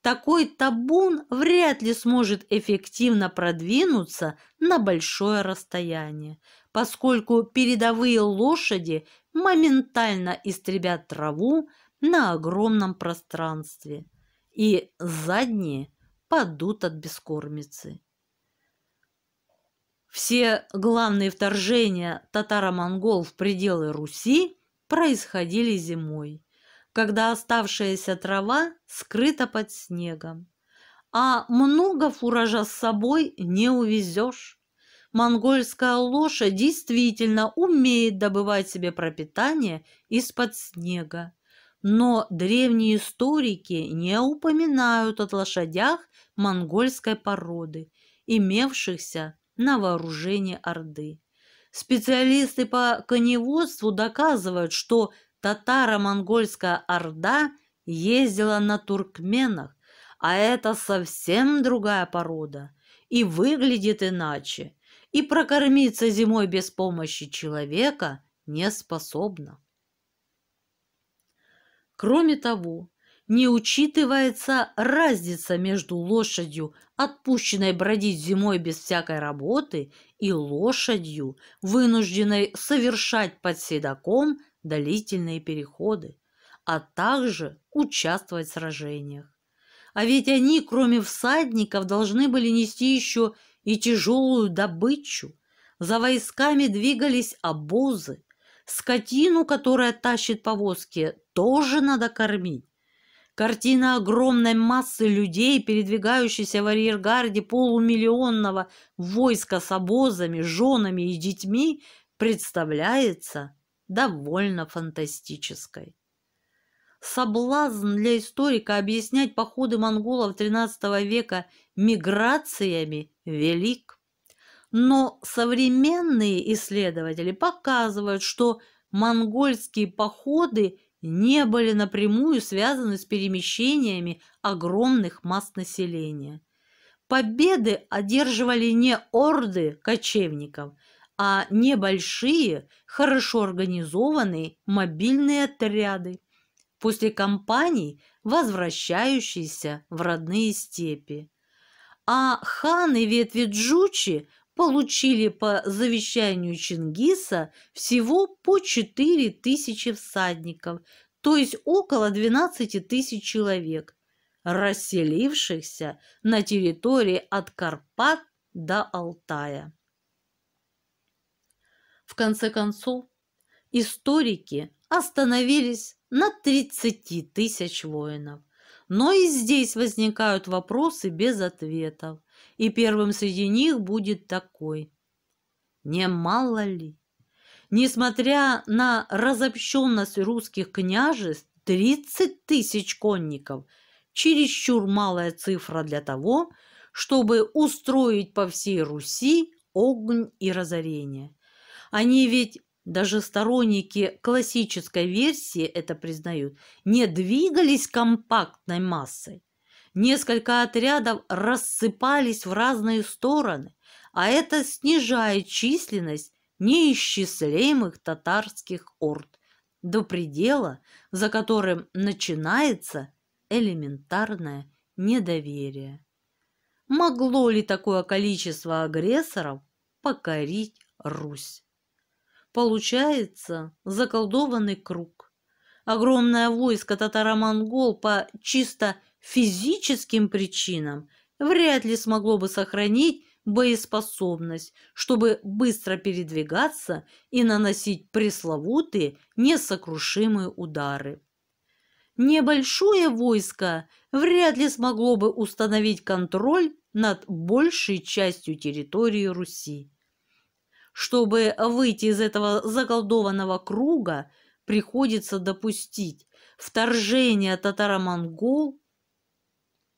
Такой табун вряд ли сможет эффективно продвинуться на большое расстояние, поскольку передовые лошади моментально истребят траву на огромном пространстве, и задние падут от бескормицы. Все главные вторжения татаро-монгол в пределы Руси происходили зимой, когда оставшаяся трава скрыта под снегом. А много фуража с собой не увезешь. Монгольская лошадь действительно умеет добывать себе пропитание из-под снега. Но древние историки не упоминают о лошадях монгольской породы, имевшихся на вооружение Орды. Специалисты по коневодству доказывают, что татаро-монгольская Орда ездила на туркменах, а это совсем другая порода и выглядит иначе, и прокормиться зимой без помощи человека не способна. Кроме того, не учитывается разница между лошадью, отпущенной бродить зимой без всякой работы, и лошадью, вынужденной совершать под седаком длительные переходы, а также участвовать в сражениях. А ведь они, кроме всадников, должны были нести еще и тяжелую добычу. За войсками двигались обозы. Скотину, которая тащит повозки, тоже надо кормить. Картина огромной массы людей, передвигающейся в арьергарде полумиллионного войска с обозами, женами и детьми, представляется довольно фантастической. Соблазн для историка объяснять походы монголов XIII века миграциями велик. Но современные исследователи показывают, что монгольские походы – не были напрямую связаны с перемещениями огромных масс населения. Победы одерживали не орды кочевников, а небольшие, хорошо организованные мобильные отряды после кампаний, возвращающиеся в родные степи. А ханы ветви Джучи получили по завещанию Чингиса всего по 4 тысячи всадников, то есть около 12 тысяч человек, расселившихся на территории от Карпат до Алтая. В конце концов, историки остановились на 30 тысяч воинов. Но и здесь возникают вопросы без ответов, и первым среди них будет такой. не мало ли? Несмотря на разобщенность русских княжеств, 30 тысяч конников – чересчур малая цифра для того, чтобы устроить по всей Руси огонь и разорение. Они ведь даже сторонники классической версии это признают, не двигались компактной массой. Несколько отрядов рассыпались в разные стороны, а это снижает численность неисчислимых татарских орд до предела, за которым начинается элементарное недоверие. Могло ли такое количество агрессоров покорить Русь? Получается заколдованный круг. Огромное войско татаро-монгол по чисто физическим причинам вряд ли смогло бы сохранить боеспособность, чтобы быстро передвигаться и наносить пресловутые несокрушимые удары. Небольшое войско вряд ли смогло бы установить контроль над большей частью территории Руси. Чтобы выйти из этого заколдованного круга, приходится допустить вторжение татаро-монгол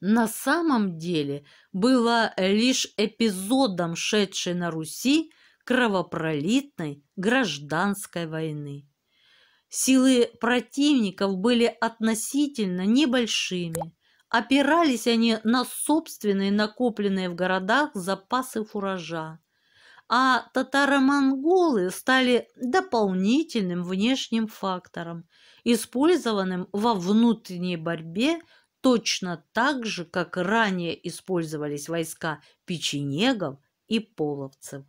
на самом деле было лишь эпизодом шедшей на Руси кровопролитной гражданской войны. Силы противников были относительно небольшими. Опирались они на собственные накопленные в городах запасы фуража а татаро-монголы стали дополнительным внешним фактором, использованным во внутренней борьбе точно так же, как ранее использовались войска печенегов и половцев.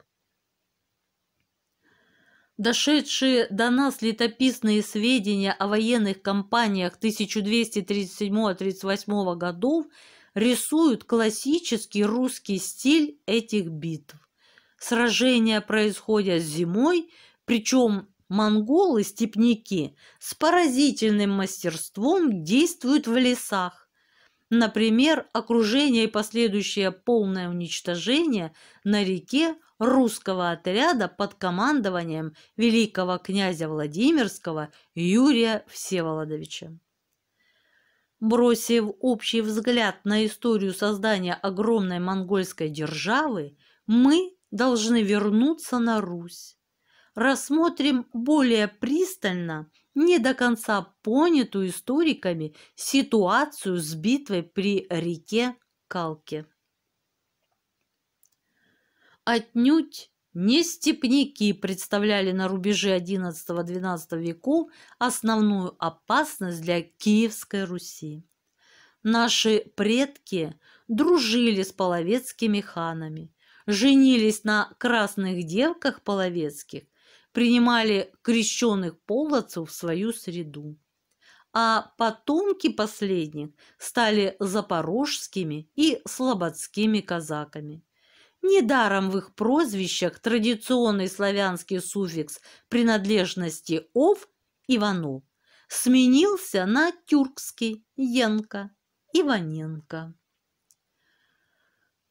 Дошедшие до нас летописные сведения о военных кампаниях 1237-38 годов рисуют классический русский стиль этих битв. Сражения происходят зимой, причем монголы степники с поразительным мастерством действуют в лесах. Например, окружение и последующее полное уничтожение на реке русского отряда под командованием великого князя Владимирского Юрия Всеволодовича. Бросив общий взгляд на историю создания огромной монгольской державы, мы должны вернуться на Русь. Рассмотрим более пристально не до конца понятую историками ситуацию с битвой при реке Калке. Отнюдь не степники представляли на рубеже XI-XII веков основную опасность для Киевской Руси. Наши предки дружили с половецкими ханами, женились на красных девках половецких, принимали крещенных полоцев в свою среду. А потомки последних стали запорожскими и слободскими казаками. Недаром в их прозвищах традиционный славянский суффикс принадлежности «ов» ивану сменился на тюркский "енка" – «Иваненко».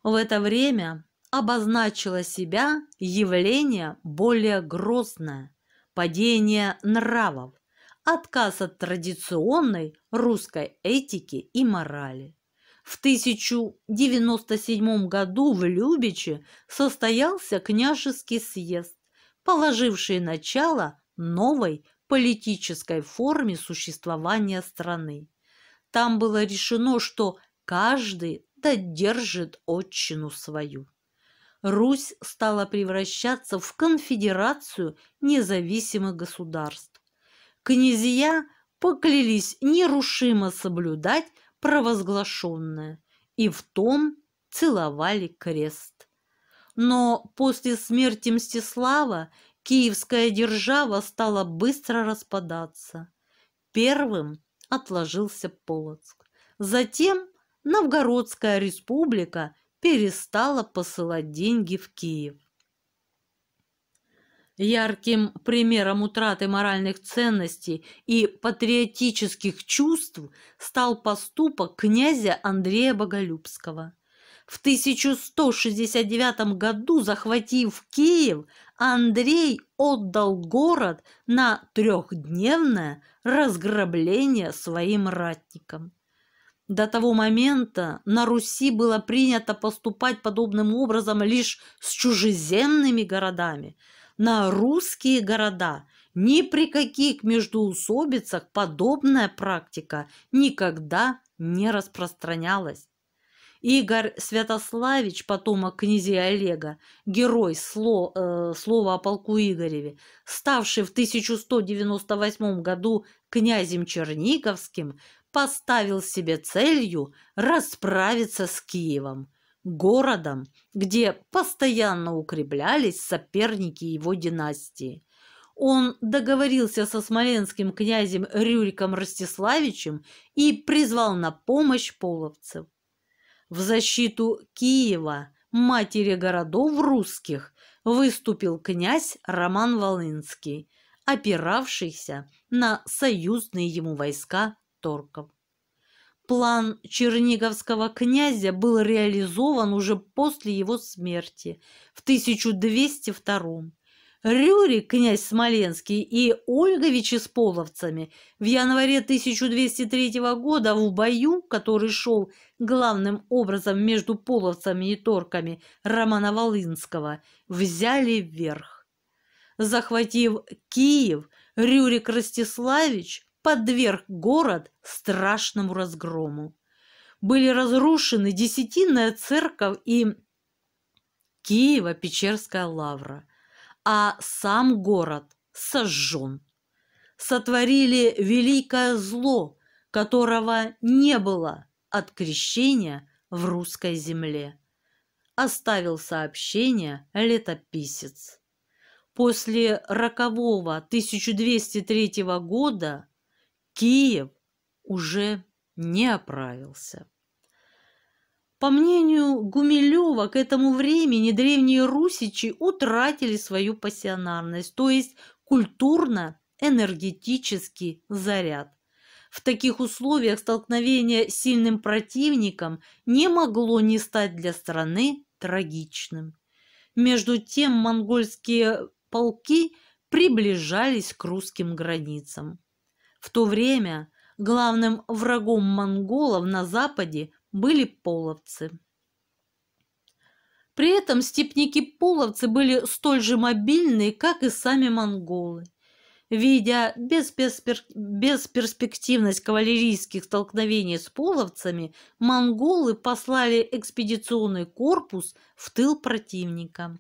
В это время обозначило себя явление более грозное – падение нравов, отказ от традиционной русской этики и морали. В 1097 году в Любиче состоялся княжеский съезд, положивший начало новой политической форме существования страны. Там было решено, что каждый додержит отчину свою. Русь стала превращаться в конфедерацию независимых государств. Князья поклялись нерушимо соблюдать провозглашенное и в том целовали крест. Но после смерти Мстислава киевская держава стала быстро распадаться. Первым отложился Полоцк. Затем Новгородская республика перестала посылать деньги в Киев. Ярким примером утраты моральных ценностей и патриотических чувств стал поступок князя Андрея Боголюбского. В 1169 году, захватив Киев, Андрей отдал город на трехдневное разграбление своим ратникам. До того момента на Руси было принято поступать подобным образом лишь с чужеземными городами. На русские города ни при каких междуусобицах подобная практика никогда не распространялась. Игорь Святославич, потомок князя Олега, герой сло, э, слова о полку Игореве, ставший в 1198 году князем Черниговским, поставил себе целью расправиться с Киевом, городом, где постоянно укреплялись соперники его династии. Он договорился со смоленским князем Рюриком Ростиславичем и призвал на помощь половцев. В защиту Киева, матери городов русских, выступил князь Роман Волынский, опиравшийся на союзные ему войска Торков. План черниговского князя был реализован уже после его смерти в 1202 Рюрик, князь Смоленский, и Ольговичи с половцами в январе 1203 года в бою, который шел главным образом между половцами и торками Романа Волынского, взяли вверх. Захватив Киев, Рюрик Ростиславич подверг город страшному разгрому. Были разрушены Десятинная церковь и Киево-Печерская лавра, а сам город сожжен. Сотворили великое зло, которого не было от крещения в русской земле. Оставил сообщение летописец. После рокового 1203 года Киев уже не оправился. По мнению Гумилева, к этому времени древние русичи утратили свою пассионарность, то есть культурно-энергетический заряд. В таких условиях столкновение с сильным противником не могло не стать для страны трагичным. Между тем монгольские полки приближались к русским границам. В то время главным врагом монголов на западе были половцы. При этом степники-половцы были столь же мобильны, как и сами монголы. Видя бесперспер... бесперспективность кавалерийских столкновений с половцами, монголы послали экспедиционный корпус в тыл противника.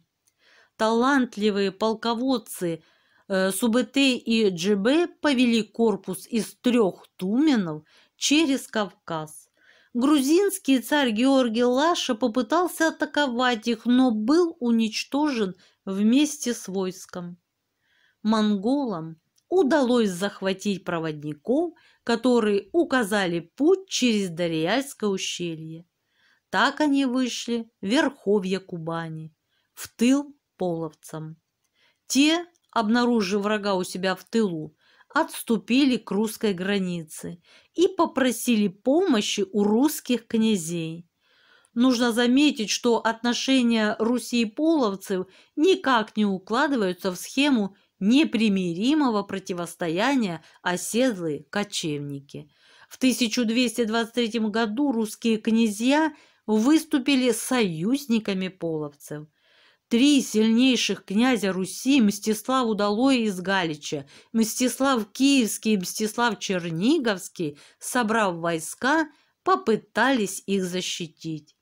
Талантливые полководцы – Э, Субеты и Джибе повели корпус из трех туменов через Кавказ. Грузинский царь Георгий Лаша попытался атаковать их, но был уничтожен вместе с войском. Монголам удалось захватить проводников, которые указали путь через Дарьяльское ущелье. Так они вышли в верховье Кубани, в тыл половцам. Те обнаружив врага у себя в тылу, отступили к русской границе и попросили помощи у русских князей. Нужно заметить, что отношения Руси и половцев никак не укладываются в схему непримиримого противостояния оседлые кочевники. В 1223 году русские князья выступили союзниками половцев – Три сильнейших князя Руси, Мстислав Удалой из Галича, Мстислав Киевский и Мстислав Черниговский, собрав войска, попытались их защитить.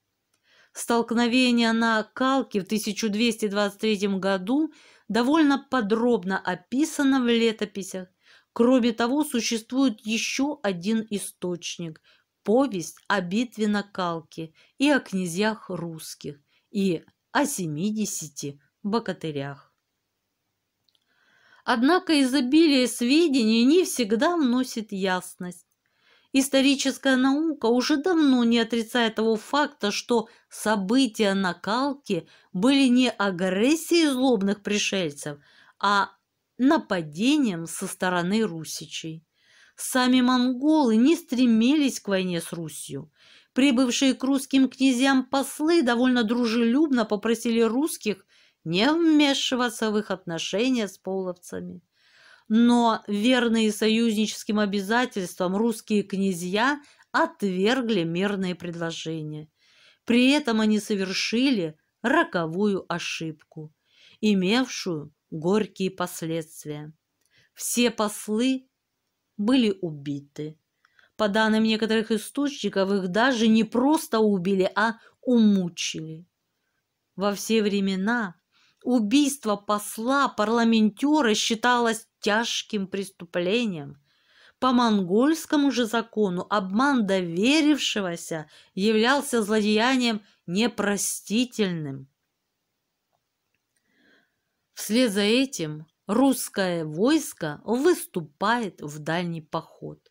Столкновение на Калке в 1223 году довольно подробно описано в летописях. Кроме того, существует еще один источник – повесть о битве на Калке и о князьях русских. И о 70 богатырях. Однако изобилие сведений не всегда вносит ясность. Историческая наука уже давно не отрицает того факта, что события накалки были не агрессией злобных пришельцев, а нападением со стороны русичей. Сами монголы не стремились к войне с Русью – Прибывшие к русским князьям послы довольно дружелюбно попросили русских не вмешиваться в их отношения с половцами. Но верные союзническим обязательствам русские князья отвергли мирные предложения. При этом они совершили роковую ошибку, имевшую горькие последствия. Все послы были убиты. По данным некоторых источников, их даже не просто убили, а умучили. Во все времена убийство посла, парламентера считалось тяжким преступлением. По монгольскому же закону обман доверившегося являлся злодеянием непростительным. Вслед за этим русское войско выступает в дальний поход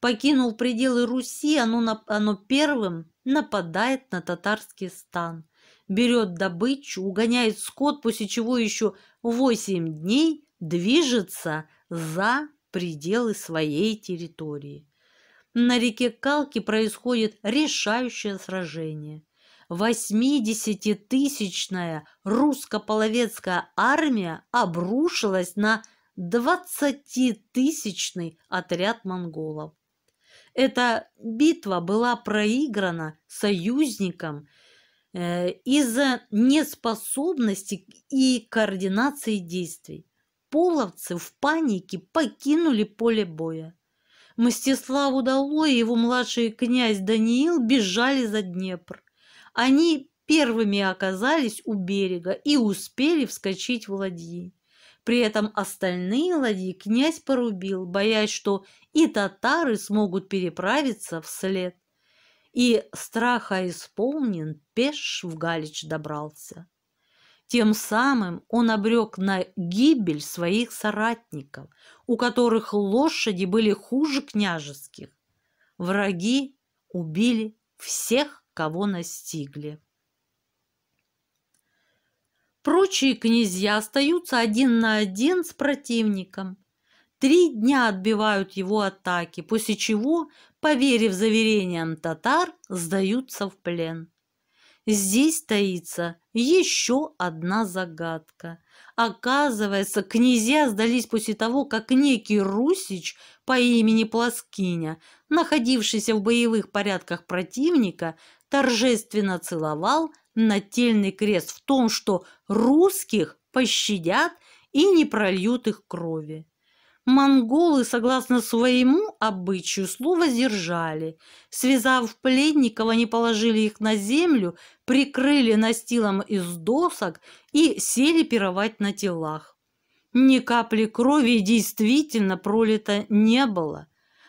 покинул пределы Руси, оно, оно первым нападает на татарский стан, берет добычу, угоняет скот, после чего еще восемь дней движется за пределы своей территории. На реке Калки происходит решающее сражение. 80-тысячная русско-половецкая армия обрушилась на 20-тысячный отряд монголов. Эта битва была проиграна союзником э, из-за неспособности и координации действий. Половцы в панике покинули поле боя. Мстислав Удалой и его младший князь Даниил бежали за Днепр. Они первыми оказались у берега и успели вскочить в ладьи. При этом остальные ладьи князь порубил, боясь, что и татары смогут переправиться вслед. И страха исполнен, пеш в Галич добрался. Тем самым он обрек на гибель своих соратников, у которых лошади были хуже княжеских. Враги убили всех, кого настигли. Прочие князья остаются один на один с противником. Три дня отбивают его атаки, после чего, поверив заверениям татар, сдаются в плен. Здесь таится еще одна загадка. Оказывается, князья сдались после того, как некий Русич по имени Пласкиня, находившийся в боевых порядках противника, торжественно целовал нательный крест в том, что русских пощадят и не прольют их крови. Монголы, согласно своему обычаю, слово сдержали. Связав пленников, они положили их на землю, прикрыли настилом из досок и сели пировать на телах. Ни капли крови действительно пролито не было,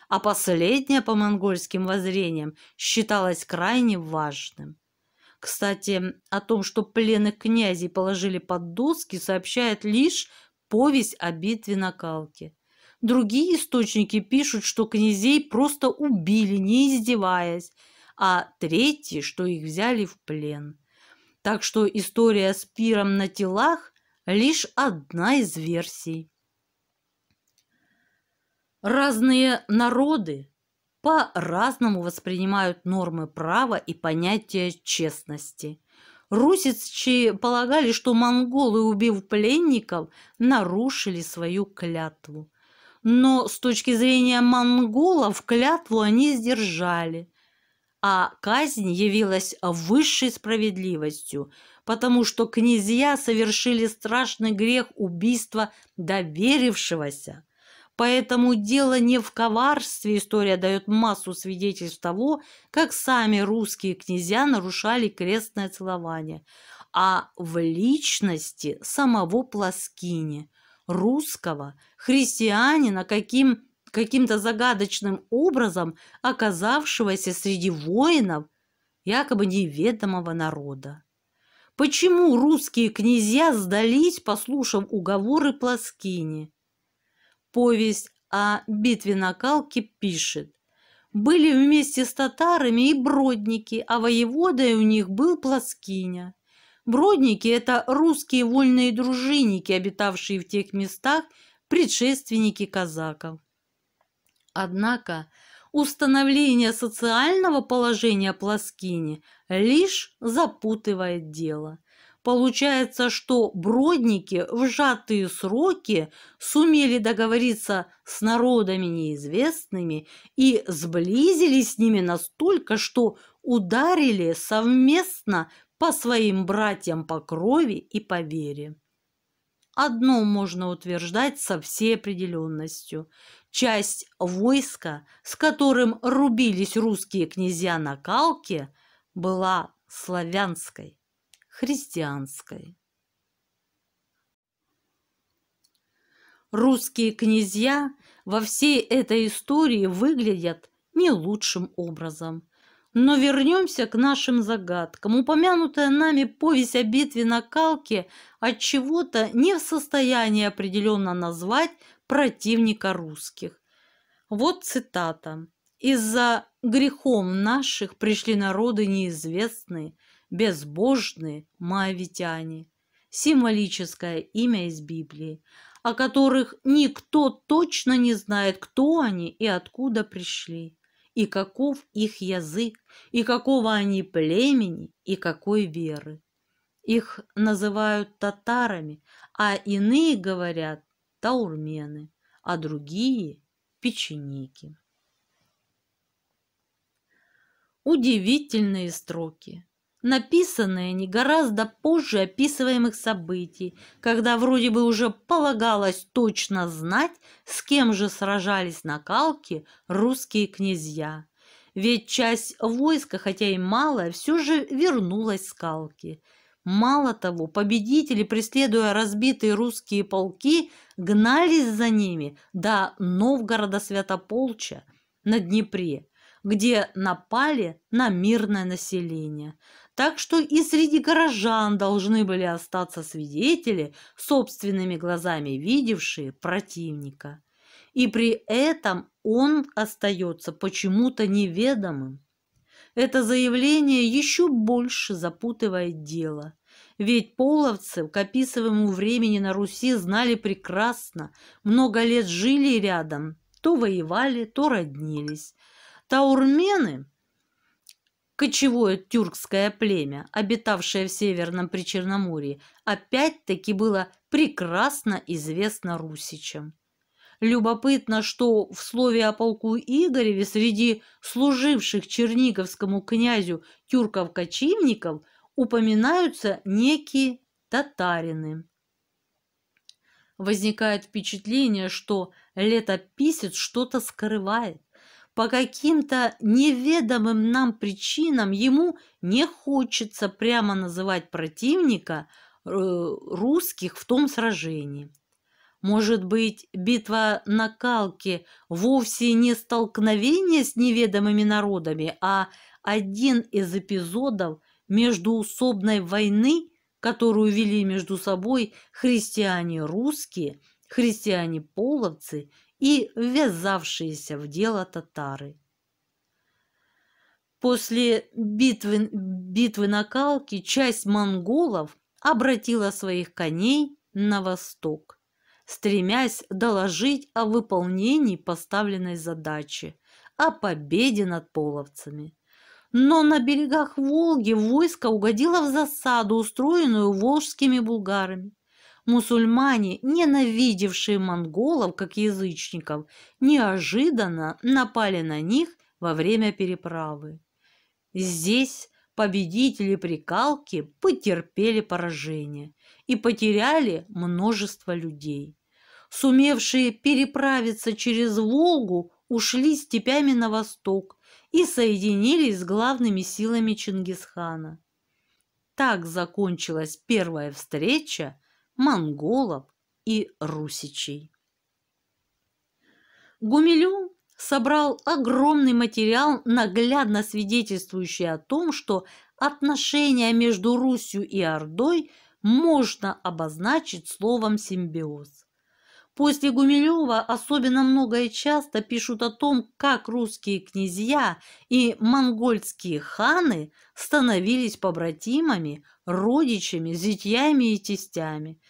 а последнее по монгольским воззрениям считалось крайне важным. Кстати, о том, что пленных князей положили под доски, сообщает лишь повесть о битве на Калке. Другие источники пишут, что князей просто убили, не издеваясь, а третьи, что их взяли в плен. Так что история с пиром на телах – лишь одна из версий. Разные народы по-разному воспринимают нормы права и понятие честности. Русичи полагали, что монголы, убив пленников, нарушили свою клятву. Но с точки зрения монголов клятву они сдержали, а казнь явилась высшей справедливостью, потому что князья совершили страшный грех убийства доверившегося – Поэтому дело не в коварстве. История дает массу свидетельств того, как сами русские князья нарушали крестное целование, а в личности самого Пласкини, русского, христианина, каким, каким-то загадочным образом оказавшегося среди воинов якобы неведомого народа. Почему русские князья сдались, послушав уговоры Пласкини? повесть о битве на Калке пишет. Были вместе с татарами и бродники, а воеводой у них был Плоскиня. Бродники – это русские вольные дружинники, обитавшие в тех местах, предшественники казаков. Однако установление социального положения Плоскини лишь запутывает дело – Получается, что бродники в сжатые сроки сумели договориться с народами неизвестными и сблизились с ними настолько, что ударили совместно по своим братьям по крови и по вере. Одно можно утверждать со всей определенностью. Часть войска, с которым рубились русские князья на Калке, была славянской христианской. Русские князья во всей этой истории выглядят не лучшим образом. Но вернемся к нашим загадкам. Упомянутая нами повесть о битве на Калке от чего-то не в состоянии определенно назвать противника русских. Вот цитата. «Из-за грехом наших пришли народы неизвестные, безбожные моавитяне, символическое имя из Библии, о которых никто точно не знает, кто они и откуда пришли, и каков их язык, и какого они племени, и какой веры. Их называют татарами, а иные говорят таурмены, а другие – печеники. Удивительные строки – Написанные не гораздо позже описываемых событий, когда вроде бы уже полагалось точно знать, с кем же сражались на Калке русские князья. Ведь часть войска, хотя и малая, все же вернулась с Калки. Мало того, победители, преследуя разбитые русские полки, гнались за ними до Новгорода Святополча на Днепре – где напали на мирное население так что и среди горожан должны были остаться свидетели, собственными глазами видевшие противника. И при этом он остается почему-то неведомым. Это заявление еще больше запутывает дело. Ведь половцы к описываемому времени на Руси знали прекрасно, много лет жили рядом, то воевали, то роднились. Таурмены кочевое тюркское племя, обитавшее в Северном Причерноморье, опять-таки было прекрасно известно русичам. Любопытно, что в слове о полку Игореве среди служивших черниговскому князю тюрков-кочевников упоминаются некие татарины. Возникает впечатление, что летописец что-то скрывает по каким-то неведомым нам причинам ему не хочется прямо называть противника э, русских в том сражении. Может быть, битва на Калке вовсе не столкновение с неведомыми народами, а один из эпизодов междуусобной войны, которую вели между собой христиане-русские, христиане-половцы и ввязавшиеся в дело татары. После битвы, битвы на Калке часть монголов обратила своих коней на восток, стремясь доложить о выполнении поставленной задачи, о победе над половцами. Но на берегах Волги войско угодило в засаду, устроенную волжскими булгарами. Мусульмане, ненавидевшие монголов как язычников, неожиданно напали на них во время переправы. Здесь победители прикалки потерпели поражение и потеряли множество людей. Сумевшие переправиться через Волгу ушли степями на восток и соединились с главными силами Чингисхана. Так закончилась первая встреча монголов и русичей. Гумилев собрал огромный материал, наглядно свидетельствующий о том, что отношения между Русью и Ордой можно обозначить словом «симбиоз». После Гумилева особенно много и часто пишут о том, как русские князья и монгольские ханы становились побратимами, родичами, зятьями и тестями,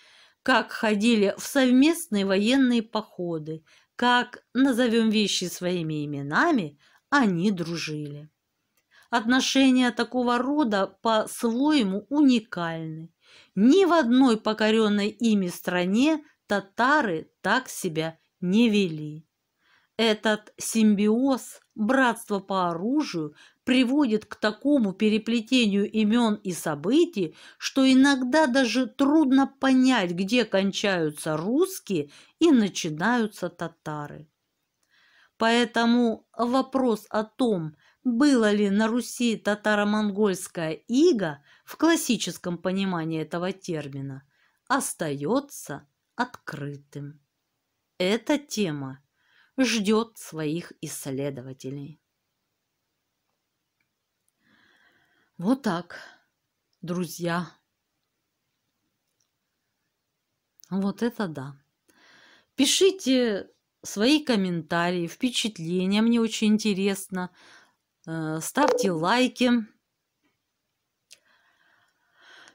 как ходили в совместные военные походы, как, назовем вещи своими именами, они дружили. Отношения такого рода по-своему уникальны. Ни в одной покоренной ими стране татары так себя не вели. Этот симбиоз, братство по оружию, приводит к такому переплетению имен и событий, что иногда даже трудно понять, где кончаются русские и начинаются татары. Поэтому вопрос о том, было ли на Руси татаро-монгольская ига в классическом понимании этого термина, остается открытым эта тема ждет своих исследователей. Вот так, друзья. Вот это да. Пишите свои комментарии, впечатления, мне очень интересно. Э, ставьте лайки.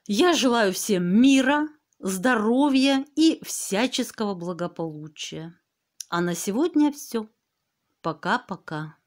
Я желаю всем мира, здоровья и всяческого благополучия. А на сегодня все. Пока-пока.